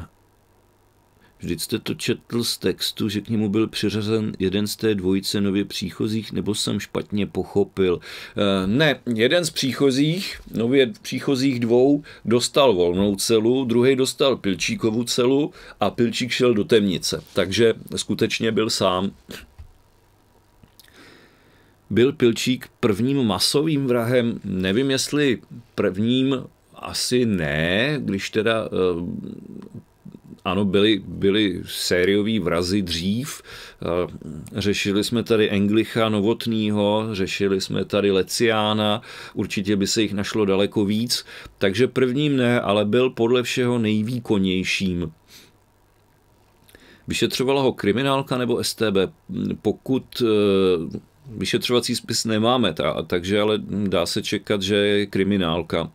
Vždyť jste to četl z textu, že k němu byl přiřazen jeden z té dvojice nově příchozích, nebo jsem špatně pochopil? Eh, ne, jeden z příchozích, nově příchozích dvou, dostal volnou celu, druhý dostal Pilčíkovu celu a Pilčík šel do temnice. Takže skutečně byl sám. Byl Pilčík prvním masovým vrahem? Nevím, jestli prvním asi ne, když teda eh, ano, byly, byly sériový vrazy dřív. Eh, řešili jsme tady Englicha Novotního, řešili jsme tady Leciána, určitě by se jich našlo daleko víc. Takže prvním ne, ale byl podle všeho nejvýkonnějším. Vyšetřovala ho kriminálka nebo STB? Pokud eh, vyšetřovací spis nemáme, takže ale dá se čekat, že je kriminálka.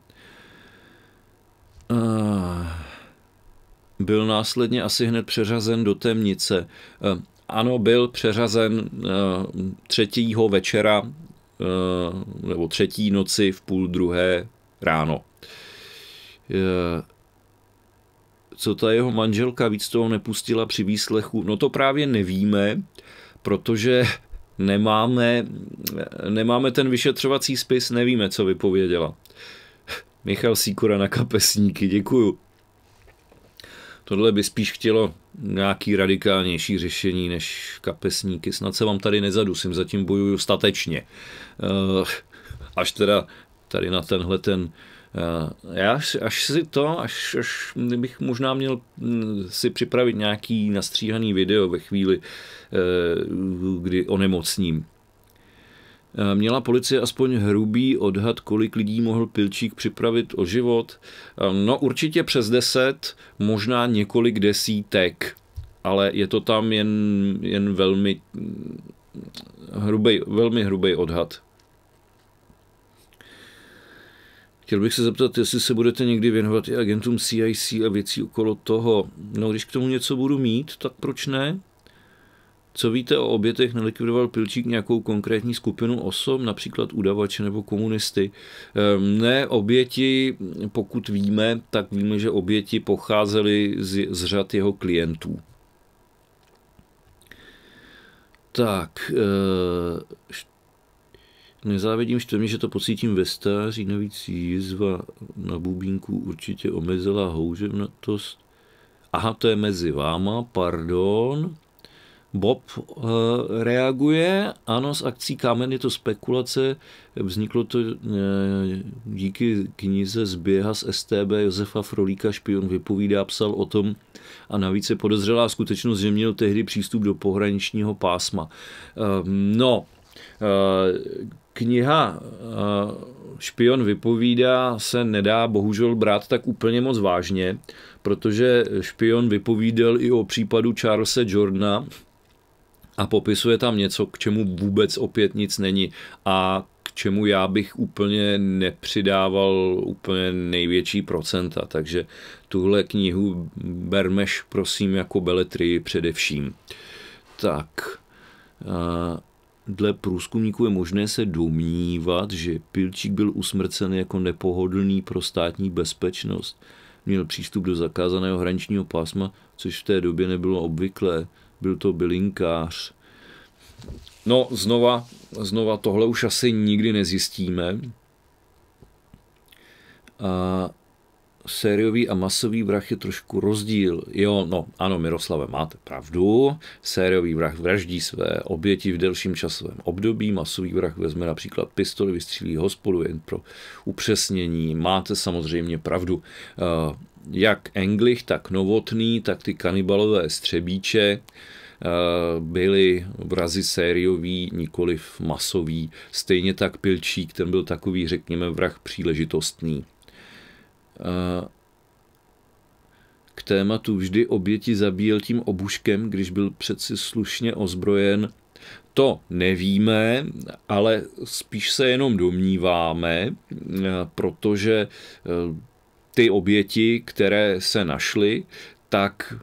Uh byl následně asi hned přeřazen do temnice. Eh, ano, byl přeřazen eh, třetího večera eh, nebo třetí noci v půl druhé ráno. Co ta jeho manželka víc toho nepustila při výslechu? No to právě nevíme, protože nemáme, nemáme ten vyšetřovací spis, nevíme, co vypověděla. Michal Sýkora na kapesníky, děkuju. Tohle by spíš chtělo nějaký radikálnější řešení než kapesníky. Snad se vám tady nezadusím, zatím bojuju statečně. Eh, až teda tady na tenhle ten eh, já až, až si to, až, až bych možná měl mm, si připravit nějaký nastříhaný video ve chvíli, eh, kdy onemocním. Eh, měla policie aspoň hrubý odhad, kolik lidí mohl Pilčík připravit o život? Eh, no určitě přes deset, možná několik desítek, ale je to tam jen, jen velmi hm, hrubý, velmi hrubý odhad. Chtěl bych se zeptat, jestli se budete někdy věnovat i agentům CIC a věcí okolo toho. No, když k tomu něco budu mít, tak proč ne? Co víte o obětech nelikvidoval Pilčík nějakou konkrétní skupinu osob, například udavače nebo komunisty? Ehm, ne, oběti, pokud víme, tak víme, že oběti pocházely z, z řad jeho klientů. Tak, ehm, Nezávidím štve že to pocítím ve stáří, navíc jizva na bubínku určitě omezila houževnatost. Aha, to je mezi váma, pardon. Bob eh, reaguje. Ano, s akcí Kámen je to spekulace. Vzniklo to eh, díky knize Zběha z STB Josefa Frolíka Špion vypovídá, psal o tom a navíc je podezřelá skutečnost, že měl tehdy přístup do pohraničního pásma. Ehm, no, eh, kniha Špion vypovídá se nedá bohužel brát tak úplně moc vážně, protože Špion vypovídal i o případu Charlesa Jordana, a popisuje tam něco, k čemu vůbec opět nic není a k čemu já bych úplně nepřidával úplně největší procenta. Takže tuhle knihu bermeš prosím jako beletrii především. Tak, dle průzkumníků je možné se domnívat, že Pilčík byl usmrcen jako nepohodlný pro státní bezpečnost. Měl přístup do zakázaného hraničního pásma, což v té době nebylo obvyklé byl to bylinkář. No, znova, znova tohle už asi nikdy nezjistíme. A sériový a masový vrah je trošku rozdíl. Jo, no, ano, Miroslave, máte pravdu. Sériový vrah vraždí své oběti v delším časovém období. Masový vrah vezme například pistoli, vystřílí hospodu jen pro upřesnění. Máte samozřejmě pravdu. Eh, jak Englich, tak Novotný, tak ty kanibalové střebíče eh, byli vrazi sérioví, nikoli masoví. Stejně tak Pilčík, ten byl takový, řekněme, vrah příležitostný. Eh, k tématu vždy oběti zabíjel tím obuškem, když byl přeci slušně ozbrojen. To nevíme, ale spíš se jenom domníváme, eh, protože ty oběti, které se našly, tak,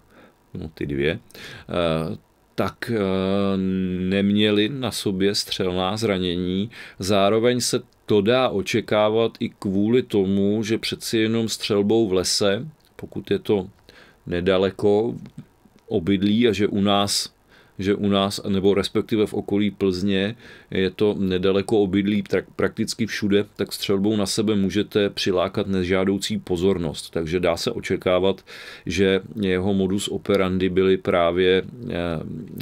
no ty dvě, eh, tak eh, neměli na sobě střelná zranění. Zároveň se to dá očekávat i kvůli tomu, že přeci jenom střelbou v lese, pokud je to nedaleko obydlí a že u nás že u nás, nebo respektive v okolí Plzně, je to nedaleko obydlí tak prakticky všude, tak střelbou na sebe můžete přilákat nežádoucí pozornost. Takže dá se očekávat, že jeho modus operandi byly právě, eh,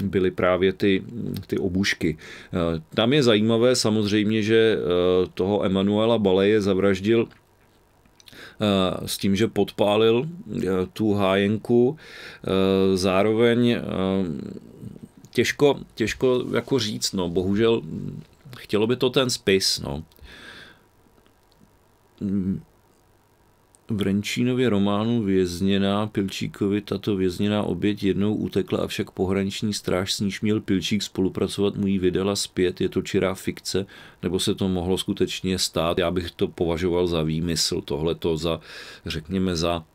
byly právě ty, ty obušky. Eh, tam je zajímavé samozřejmě, že eh, toho Emanuela Baleje zavraždil s tím, že podpálil tu hájenku. Zároveň těžko, těžko jako říct, no bohužel chtělo by to ten spis, no. V Renčínově románu Vězněná Pilčíkovi tato vězněná oběť jednou utekla, avšak pohraniční stráž s níž měl Pilčík spolupracovat mu ji vydala zpět. Je to čirá fikce, nebo se to mohlo skutečně stát? Já bych to považoval za výmysl, tohleto za, řekněme, za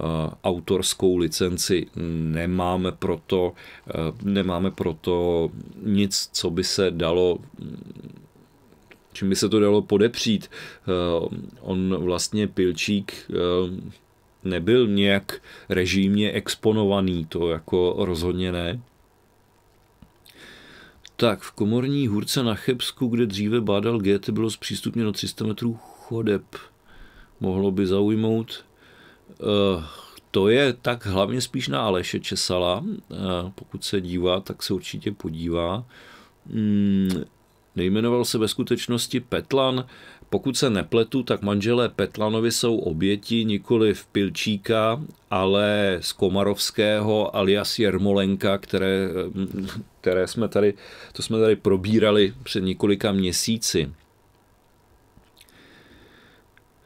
Eh, autorskou licenci nemáme proto, eh, nemáme proto nic, co by se dalo čím by se to dalo podepřít. Eh, on vlastně Pilčík nebyl nějak režimně exponovaný, to jako rozhodně ne. Tak, v komorní hůrce na Chebsku, kde dříve bádal GT, bylo zpřístupněno 300 metrů chodeb. Mohlo by zaujmout Eh, to je tak hlavně spíš na Aleše Česala. Eh, pokud se dívá, tak se určitě podívá. Hmm, nejmenoval se ve skutečnosti Petlan. Pokud se nepletu, tak manželé Petlanovi jsou oběti nikoli v Pilčíka, ale z Komarovského alias Jermolenka, které, které jsme tady, to jsme tady probírali před několika měsíci.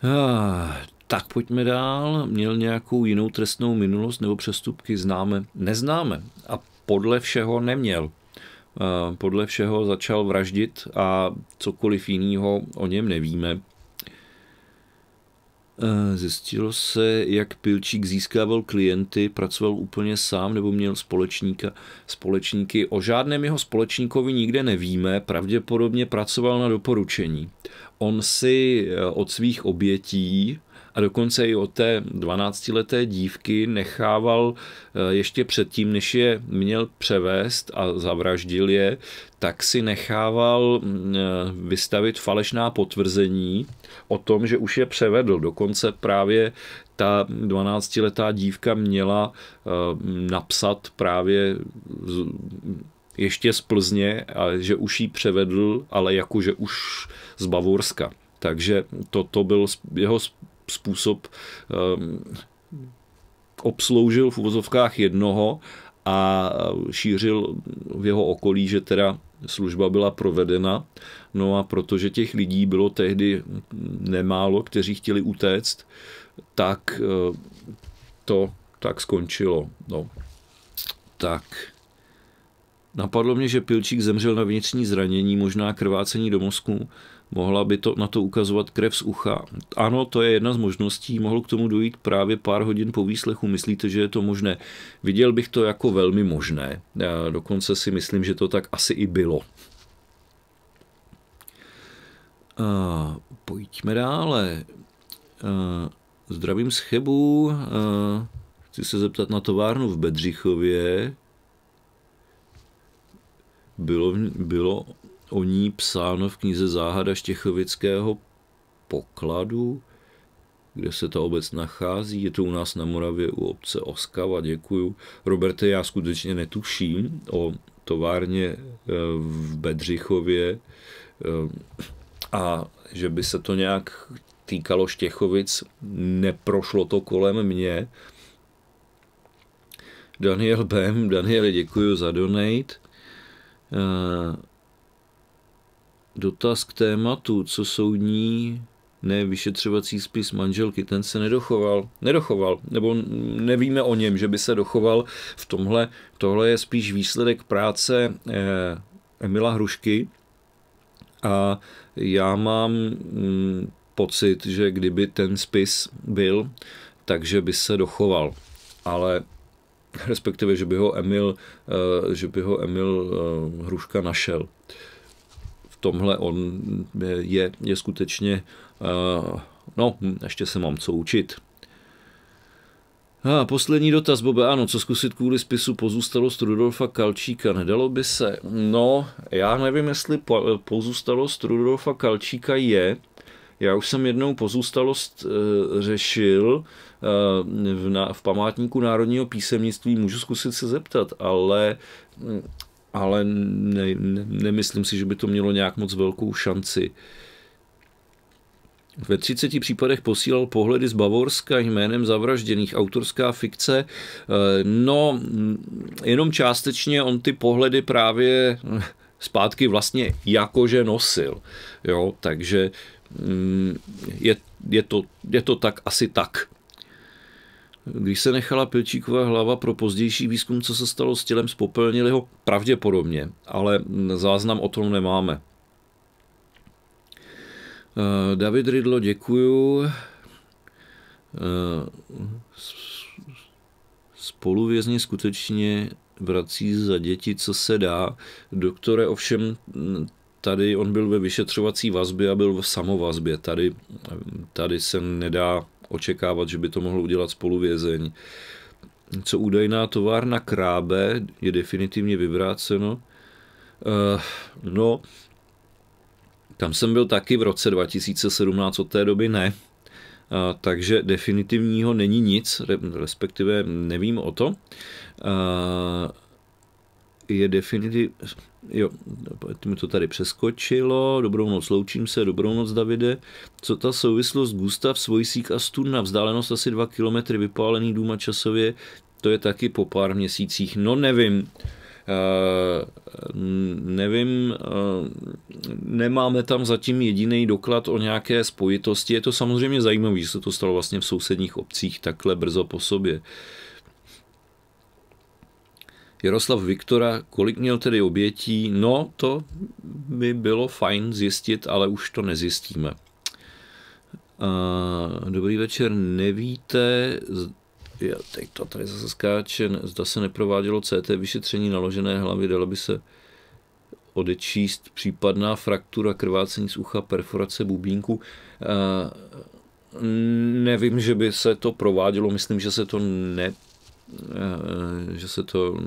Ah, tak pojďme dál, měl nějakou jinou trestnou minulost nebo přestupky známe, neznáme. A podle všeho neměl. Podle všeho začal vraždit a cokoliv jiného o něm nevíme. Zjistilo se, jak Pilčík získával klienty, pracoval úplně sám nebo měl společníka, společníky. O žádném jeho společníkovi nikde nevíme, pravděpodobně pracoval na doporučení. On si eh, od svých obětí a dokonce i od té 12-leté dívky nechával eh, ještě předtím, než je měl převést a zavraždil je, tak si nechával mm, eh, vystavit falešná potvrzení o tom, že už je převedl. Dokonce právě ta 12-letá dívka měla eh, napsat právě ještě z Plzně, a že už ji převedl, ale jakože už z Bavorska. Takže toto byl jeho způsob ehm, obsloužil v uvozovkách jednoho a šířil v jeho okolí, že teda služba byla provedena. No a protože těch lidí bylo tehdy nemálo, kteří chtěli utéct, tak eh, to tak skončilo. No. Tak Napadlo mě, že Pilčík zemřel na vnitřní zranění, možná krvácení do mozku. Mohla by to na to ukazovat krev z ucha. Ano, to je jedna z možností. Mohlo k tomu dojít právě pár hodin po výslechu. Myslíte, že je to možné? Viděl bych to jako velmi možné. Já dokonce si myslím, že to tak asi i bylo. A, pojďme dále. A, zdravím z Chebu. A, chci se zeptat na továrnu v Bedřichově bylo, bylo o ní psáno v knize Záhada Štěchovického pokladu, kde se ta obec nachází. Je to u nás na Moravě u obce Oskava, děkuju. Roberte, já skutečně netuším o továrně e, v Bedřichově e, a že by se to nějak týkalo Štěchovic, neprošlo to kolem mě. Daniel Bem, Daniel, děkuji za donate. Eh, dotaz k tématu, co soudní ne vyšetřovací spis manželky, ten se nedochoval, nedochoval, nebo nevíme o něm, že by se dochoval v tomhle, tohle je spíš výsledek práce eh, Emila Hrušky a já mám hm, pocit, že kdyby ten spis byl, takže by se dochoval, ale respektive, že by ho Emil, eh, že by ho Emil eh, Hruška našel. V tomhle on je, je skutečně, eh, no, hm, ještě se mám co učit. A poslední dotaz, Bobe, ano, co zkusit kvůli spisu pozůstalost Rudolfa Kalčíka, nedalo by se? No, já nevím, jestli pozůstalost Rudolfa Kalčíka je, já už jsem jednou pozůstalost eh, řešil eh, v, na, v památníku národního písemnictví, můžu zkusit se zeptat, ale hm, ale ne, ne, nemyslím si, že by to mělo nějak moc velkou šanci. Ve 30 případech posílal pohledy z Bavorska jménem zavražděných autorská fikce. Eh, no, hm, jenom částečně on ty pohledy právě hm, zpátky vlastně jakože nosil. Jo, takže Mm, je, je, to, je to tak asi tak. Když se nechala Pilčíková hlava pro pozdější výzkum, co se stalo s tělem, spopelnili ho pravděpodobně, ale záznam o tom nemáme. Eh, David Rydlo, děkuju. Eh, Spoluvězni skutečně vrací za děti, co se dá. Doktore, ovšem tady on byl ve vyšetřovací vazbě a byl v samovazbě. Tady, tady se nedá očekávat, že by to mohl udělat spoluvězeň. Co údajná továrna Krábe je definitivně vyvráceno. Uh, no, tam jsem byl taky v roce 2017, od té doby ne. Uh, takže definitivního není nic, respektive nevím o to. Uh, eh, je definitiv, Jo, mi to tady přeskočilo. Dobrou noc, loučím se. Dobrou noc, Davide. Co ta souvislost Gustav, Svojsík a Studna? Vzdálenost asi dva kilometry, vypálený dům a časově. To je taky po pár měsících. No nevím. Uh, nevím, uh, nemáme tam zatím jediný doklad o nějaké spojitosti. Je to samozřejmě zajímavé, že se to stalo vlastně v sousedních obcích takhle brzo po sobě. Uh, Jaroslav Viktora, kolik měl tedy obětí? No, to by bylo fajn zjistit, ale už to nezjistíme. Dobrý večer, nevíte, já, teď to tady zase skáče, zda se neprovádělo CT vyšetření naložené hlavy, dalo by se odečíst případná fraktura, krvácení z ucha, perforace bubínku. Nevím, že by se to provádělo, myslím, že se to ne Eh, že se to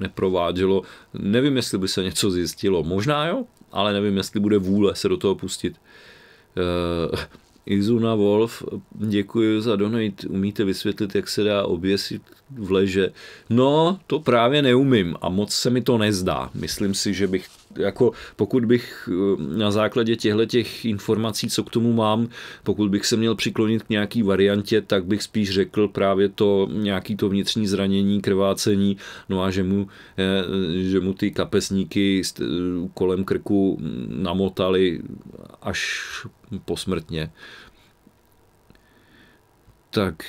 neprovádělo. Nevím, jestli by se něco zjistilo. Možná jo, ale nevím, jestli bude vůle se do toho pustit. Eh, Izuna Wolf, děkuji za donate. Umíte vysvětlit, jak se dá oběsit v leže? No, to právě neumím a moc se mi to nezdá. Myslím si, že bych jako pokud bych eh, na základě těchto těch informací, co k tomu mám, pokud bych se měl přiklonit k nějaký variantě, tak bych spíš řekl právě to nějaký to vnitřní zranění, krvácení, no a že mu, eh, že mu ty kapesníky eh, kolem krku mm, namotali až posmrtně. Tak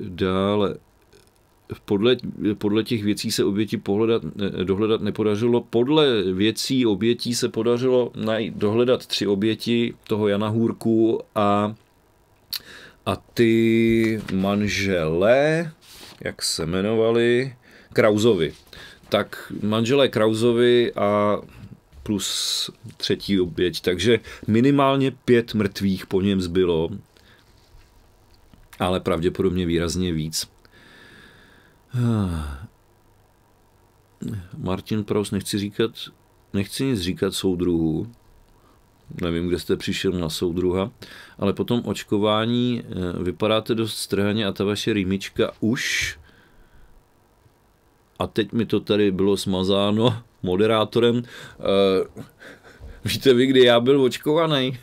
dále podle, podle těch věcí se oběti pohledat, eh, dohledat nepodařilo. Podle věcí obětí se podařilo naj, dohledat tři oběti toho Jana Hůrku a, a ty manžele, jak se jmenovali, Krauzovi. Tak manželé Krauzovi a plus třetí oběť, takže minimálně pět mrtvých po něm zbylo, ale pravděpodobně výrazně víc. Martin Praus, nechci říkat, nechci nic říkat soudruhu, nevím, kde jste přišel na soudruha, ale potom očkování eh, vypadáte dost strhaně a ta vaše rýmička už a teď mi to tady bylo smazáno moderátorem. Uh, víte vy, kdy já byl očkovaný?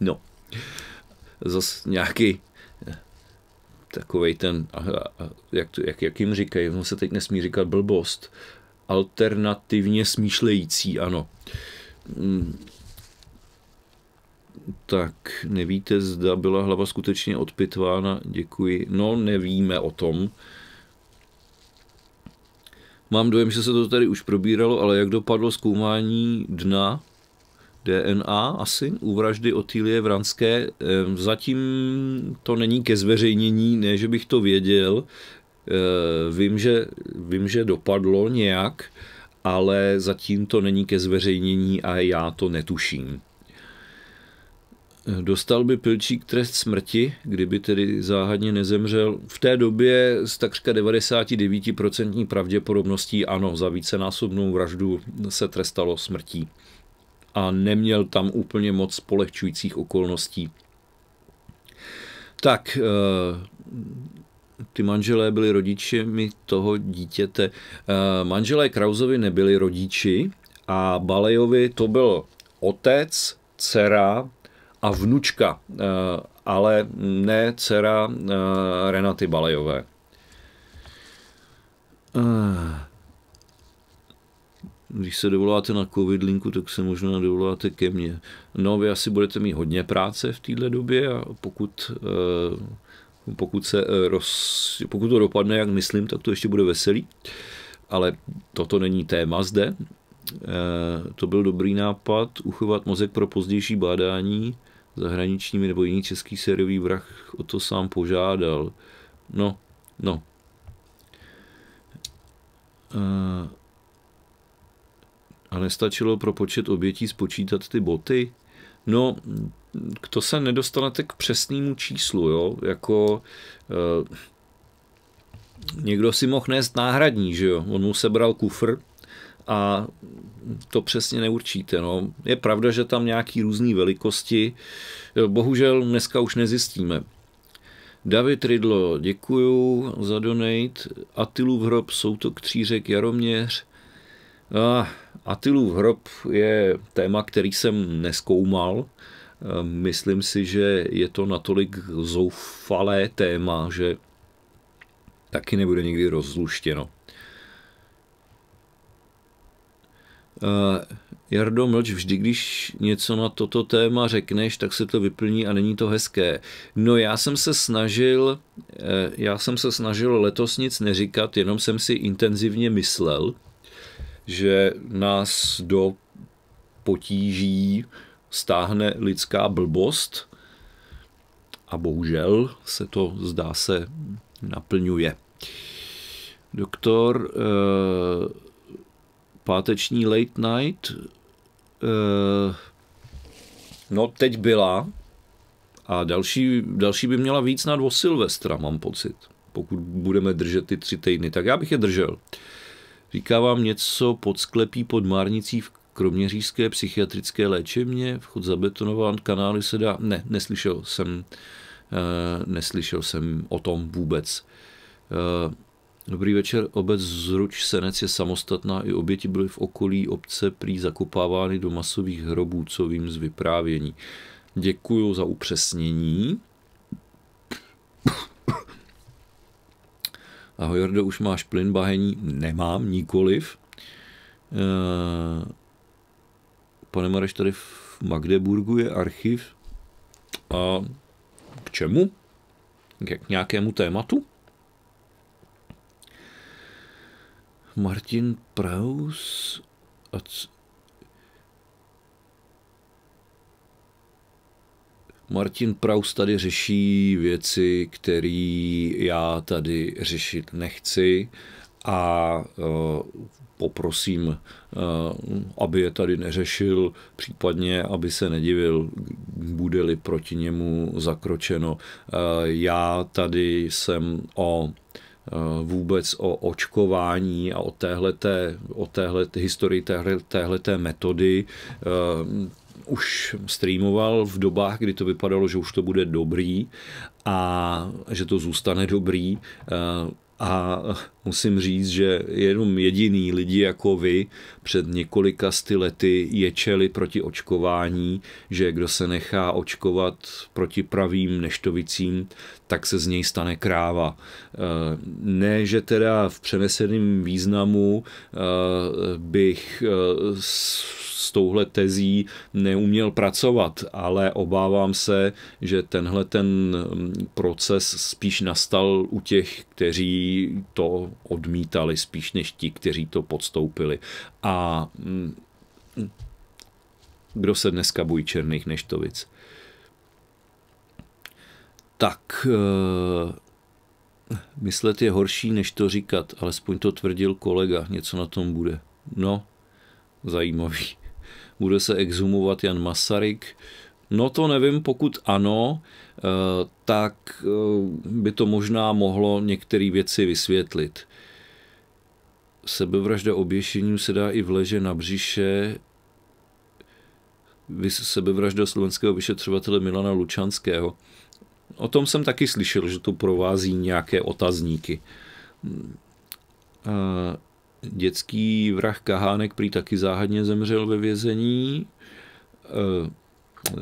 No, zas nějaký takový ten, jak, to, jak, jak jim říkají, on se teď nesmí říkat blbost, alternativně smýšlející, ano. Mm. Tak nevíte, zda byla hlava skutečně odpitvána, děkuji. No, nevíme o tom. Mám dojem, že se to tady už probíralo, ale jak dopadlo zkoumání dna DNA asi u vraždy Otílie Vranské. Zatím to není ke zveřejnění, ne, že bych to věděl. Vím, že, vím, že dopadlo nějak, ale zatím to není ke zveřejnění a já to netuším. Dostal by Pilčík trest smrti, kdyby tedy záhadně nezemřel. V té době s takřka 99% pravděpodobností ano, za vícenásobnou vraždu se trestalo smrtí a neměl tam úplně moc polehčujících okolností. Tak, eh, ty manželé byli rodičemi toho dítěte. Eh, manželé Krauzovi nebyli rodiči a Balejovi to byl otec, dcera a vnučka, eh, ale ne dcera Renaty Balejové když se dovoláte na covid linku, tak se možná dovoláte ke mně. No, vy asi budete mít hodně práce v této době a pokud, eh, pokud, se eh, roz, pokud to dopadne, jak myslím, tak to ještě bude veselý. Ale toto není téma zde. Eh, to byl dobrý nápad uchovat mozek pro pozdější bádání zahraničními nebo jiný český sériový vrah o to sám požádal. No, no. Uh a nestačilo pro počet obětí spočítat ty boty? No, to se nedostanete k přesnému číslu, jo? Jako e, někdo si mohl nést náhradní, že jo? On mu sebral kufr a to přesně neurčíte. No. Je pravda, že tam nějaký různé velikosti. Bohužel dneska už nezjistíme. David Rydlo, děkuju za donate. Atilův hrob, jsou to křířek Jaroměř. Atilův hrob je téma, který jsem neskoumal. Ehm, myslím si, že je to natolik zoufalé téma, že taky nebude nikdy rozluštěno. Ehm, Jardo, mlč, vždy, když něco na toto téma řekneš, tak se to vyplní a není to hezké. No já jsem se snažil, eh, já jsem se snažil letos nic neříkat, jenom jsem si intenzivně myslel – že nás do potíží stáhne lidská blbost a bohužel se to zdá se naplňuje. Doktor eh, páteční late night eh, no teď byla a další, další by měla víc na dvo Silvestra, mám pocit. Pokud budeme držet ty tři týdny, tak já bych je držel. Říká vám něco pod sklepí pod Márnicí v kroměřížské psychiatrické léčebně, vchod zabetonován, kanály se dá... Ne, neslyšel jsem, eh, neslyšel jsem o tom vůbec. Eh, dobrý večer, obec Zruč Senec je samostatná, i oběti byly v okolí obce prý zakopávány do masových hrobů, co vím z vyprávění. Děkuju za upřesnění. Ahoj Jordo, už máš plyn bahení? Nemám, nikoliv. Eh, pane Mareš, tady v Magdeburgu je archiv. A k čemu? K nějakému tématu? Martin Praus Martin Praus tady řeší věci, které já tady řešit nechci a eh, poprosím, eh, aby je tady neřešil, případně aby se nedivil, bude-li proti němu zakročeno. Eh, já tady jsem o vůbec o očkování a o téhleté, o téhleté historii téhleté metody už streamoval v dobách, kdy to vypadalo, že už to bude dobrý a že to zůstane dobrý. Eh, a musím říct, že jenom jediný lidi jako vy před několika sty lety ječeli proti očkování, že kdo se nechá očkovat proti pravým neštovicím, tak se z něj stane kráva. Eh, ne, že teda v přeneseném významu eh, bych eh, s touhle tezí neuměl pracovat, ale obávám se, že tenhle ten mm, proces spíš nastal u těch, kteří to odmítali spíš než ti, kteří to podstoupili. A mm, kdo se dneska bojí černých neštovic? Tak eh, myslet je horší, než to říkat, alespoň to tvrdil kolega, něco na tom bude. No, zajímavý. Bude se exhumovat Jan Masaryk, No to nevím, pokud ano, eh, tak eh, by to možná mohlo některé věci vysvětlit. Sebevražda oběšením se dá i v leže na břiše. Sebevražda slovenského vyšetřovatele Milana Lučanského. O tom jsem taky slyšel, že to provází nějaké otazníky. Eh, dětský vrah Kahánek prý taky záhadně zemřel ve vězení Eh,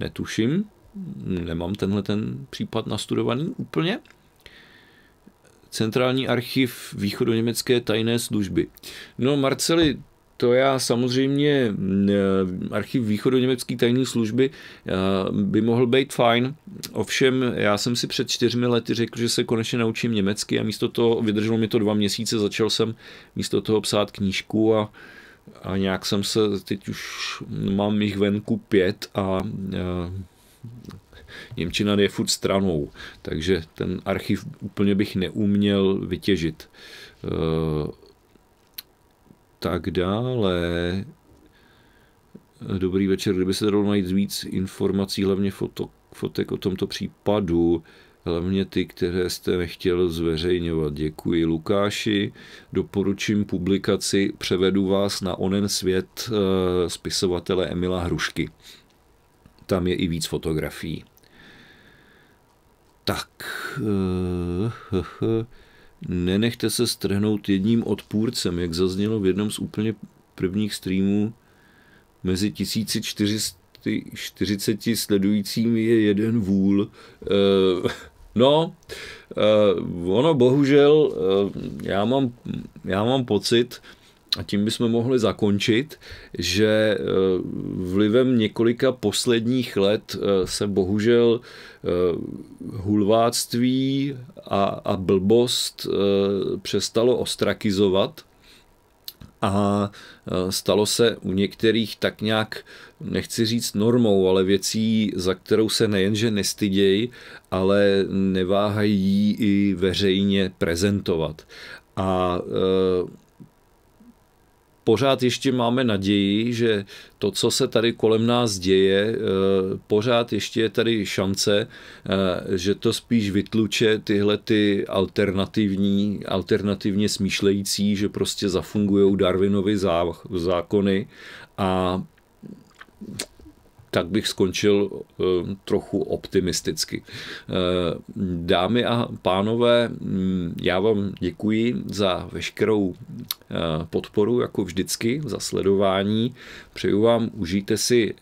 netuším, nemám tenhle ten případ nastudovaný úplně. Centrální archiv východoněmecké tajné služby. No Marceli, to já samozřejmě, eh, archiv východoněmecké tajné služby eh, by mohl být fajn, ovšem já jsem si před čtyřmi lety řekl, že se konečně naučím německy a místo toho, vydrželo mi to dva měsíce, začal jsem místo toho psát knížku a a nějak jsem se, teď už mám jich venku pět a, a e, Němčina je furt stranou, takže ten archiv úplně bych neuměl vytěžit. E, tak dále. Dobrý večer, kdyby se dalo najít víc informací, hlavně fotek o tomto případu hlavně ty, které jste nechtěl zveřejňovat. Děkuji Lukáši, doporučím publikaci Převedu vás na onen svět eh, spisovatele Emila Hrušky. Tam je i víc fotografií. Tak, eh, nenechte se strhnout jedním odpůrcem, jak zaznělo v jednom z úplně prvních streamů mezi 1440 40 sledujícími je jeden vůl. Eh, No, uh, ono bohužel, uh, já, mám, já mám pocit, a tím bychom mohli zakončit, že eh, vlivem několika posledních let se bohužel hulváctví a, a blbost přestalo ostrakizovat a stalo se u některých tak nějak nechci říct normou, ale věcí, za kterou se nejenže nestydějí, ale neváhají i veřejně prezentovat. A e, pořád ještě máme naději, že to, co se tady kolem nás děje, e, pořád ještě je tady šance, e, že to spíš vytluče tyhle ty alternativní, alternativně smýšlející, že prostě zafungují Darwinovy zá, zákony a tak bych skončil eh, trochu optimisticky. Eh, dámy a pánové, mm, já vám děkuji za veškerou eh, podporu, jako vždycky, za sledování. Přeju vám, užijte si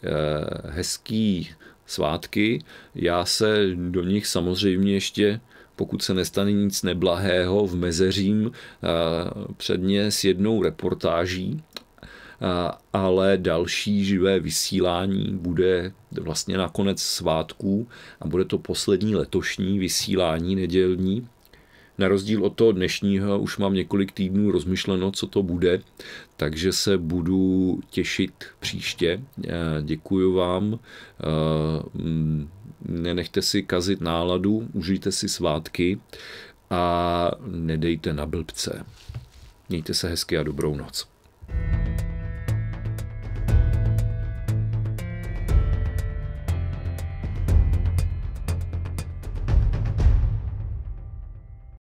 hezký svátky. Já se do nich samozřejmě ještě pokud se nestane nic neblahého v Mezeřím, předně s jednou reportáží ale další živé vysílání bude vlastně na konec svátků a bude to poslední letošní vysílání nedělní. Na rozdíl od toho dnešního už mám několik týdnů rozmyšleno, co to bude, takže se budu těšit příště. E, Děkuji vám e, nenechte si kazit náladu, užijte si svátky a nedejte na blbce. Mějte se hezky a dobrou noc. thank you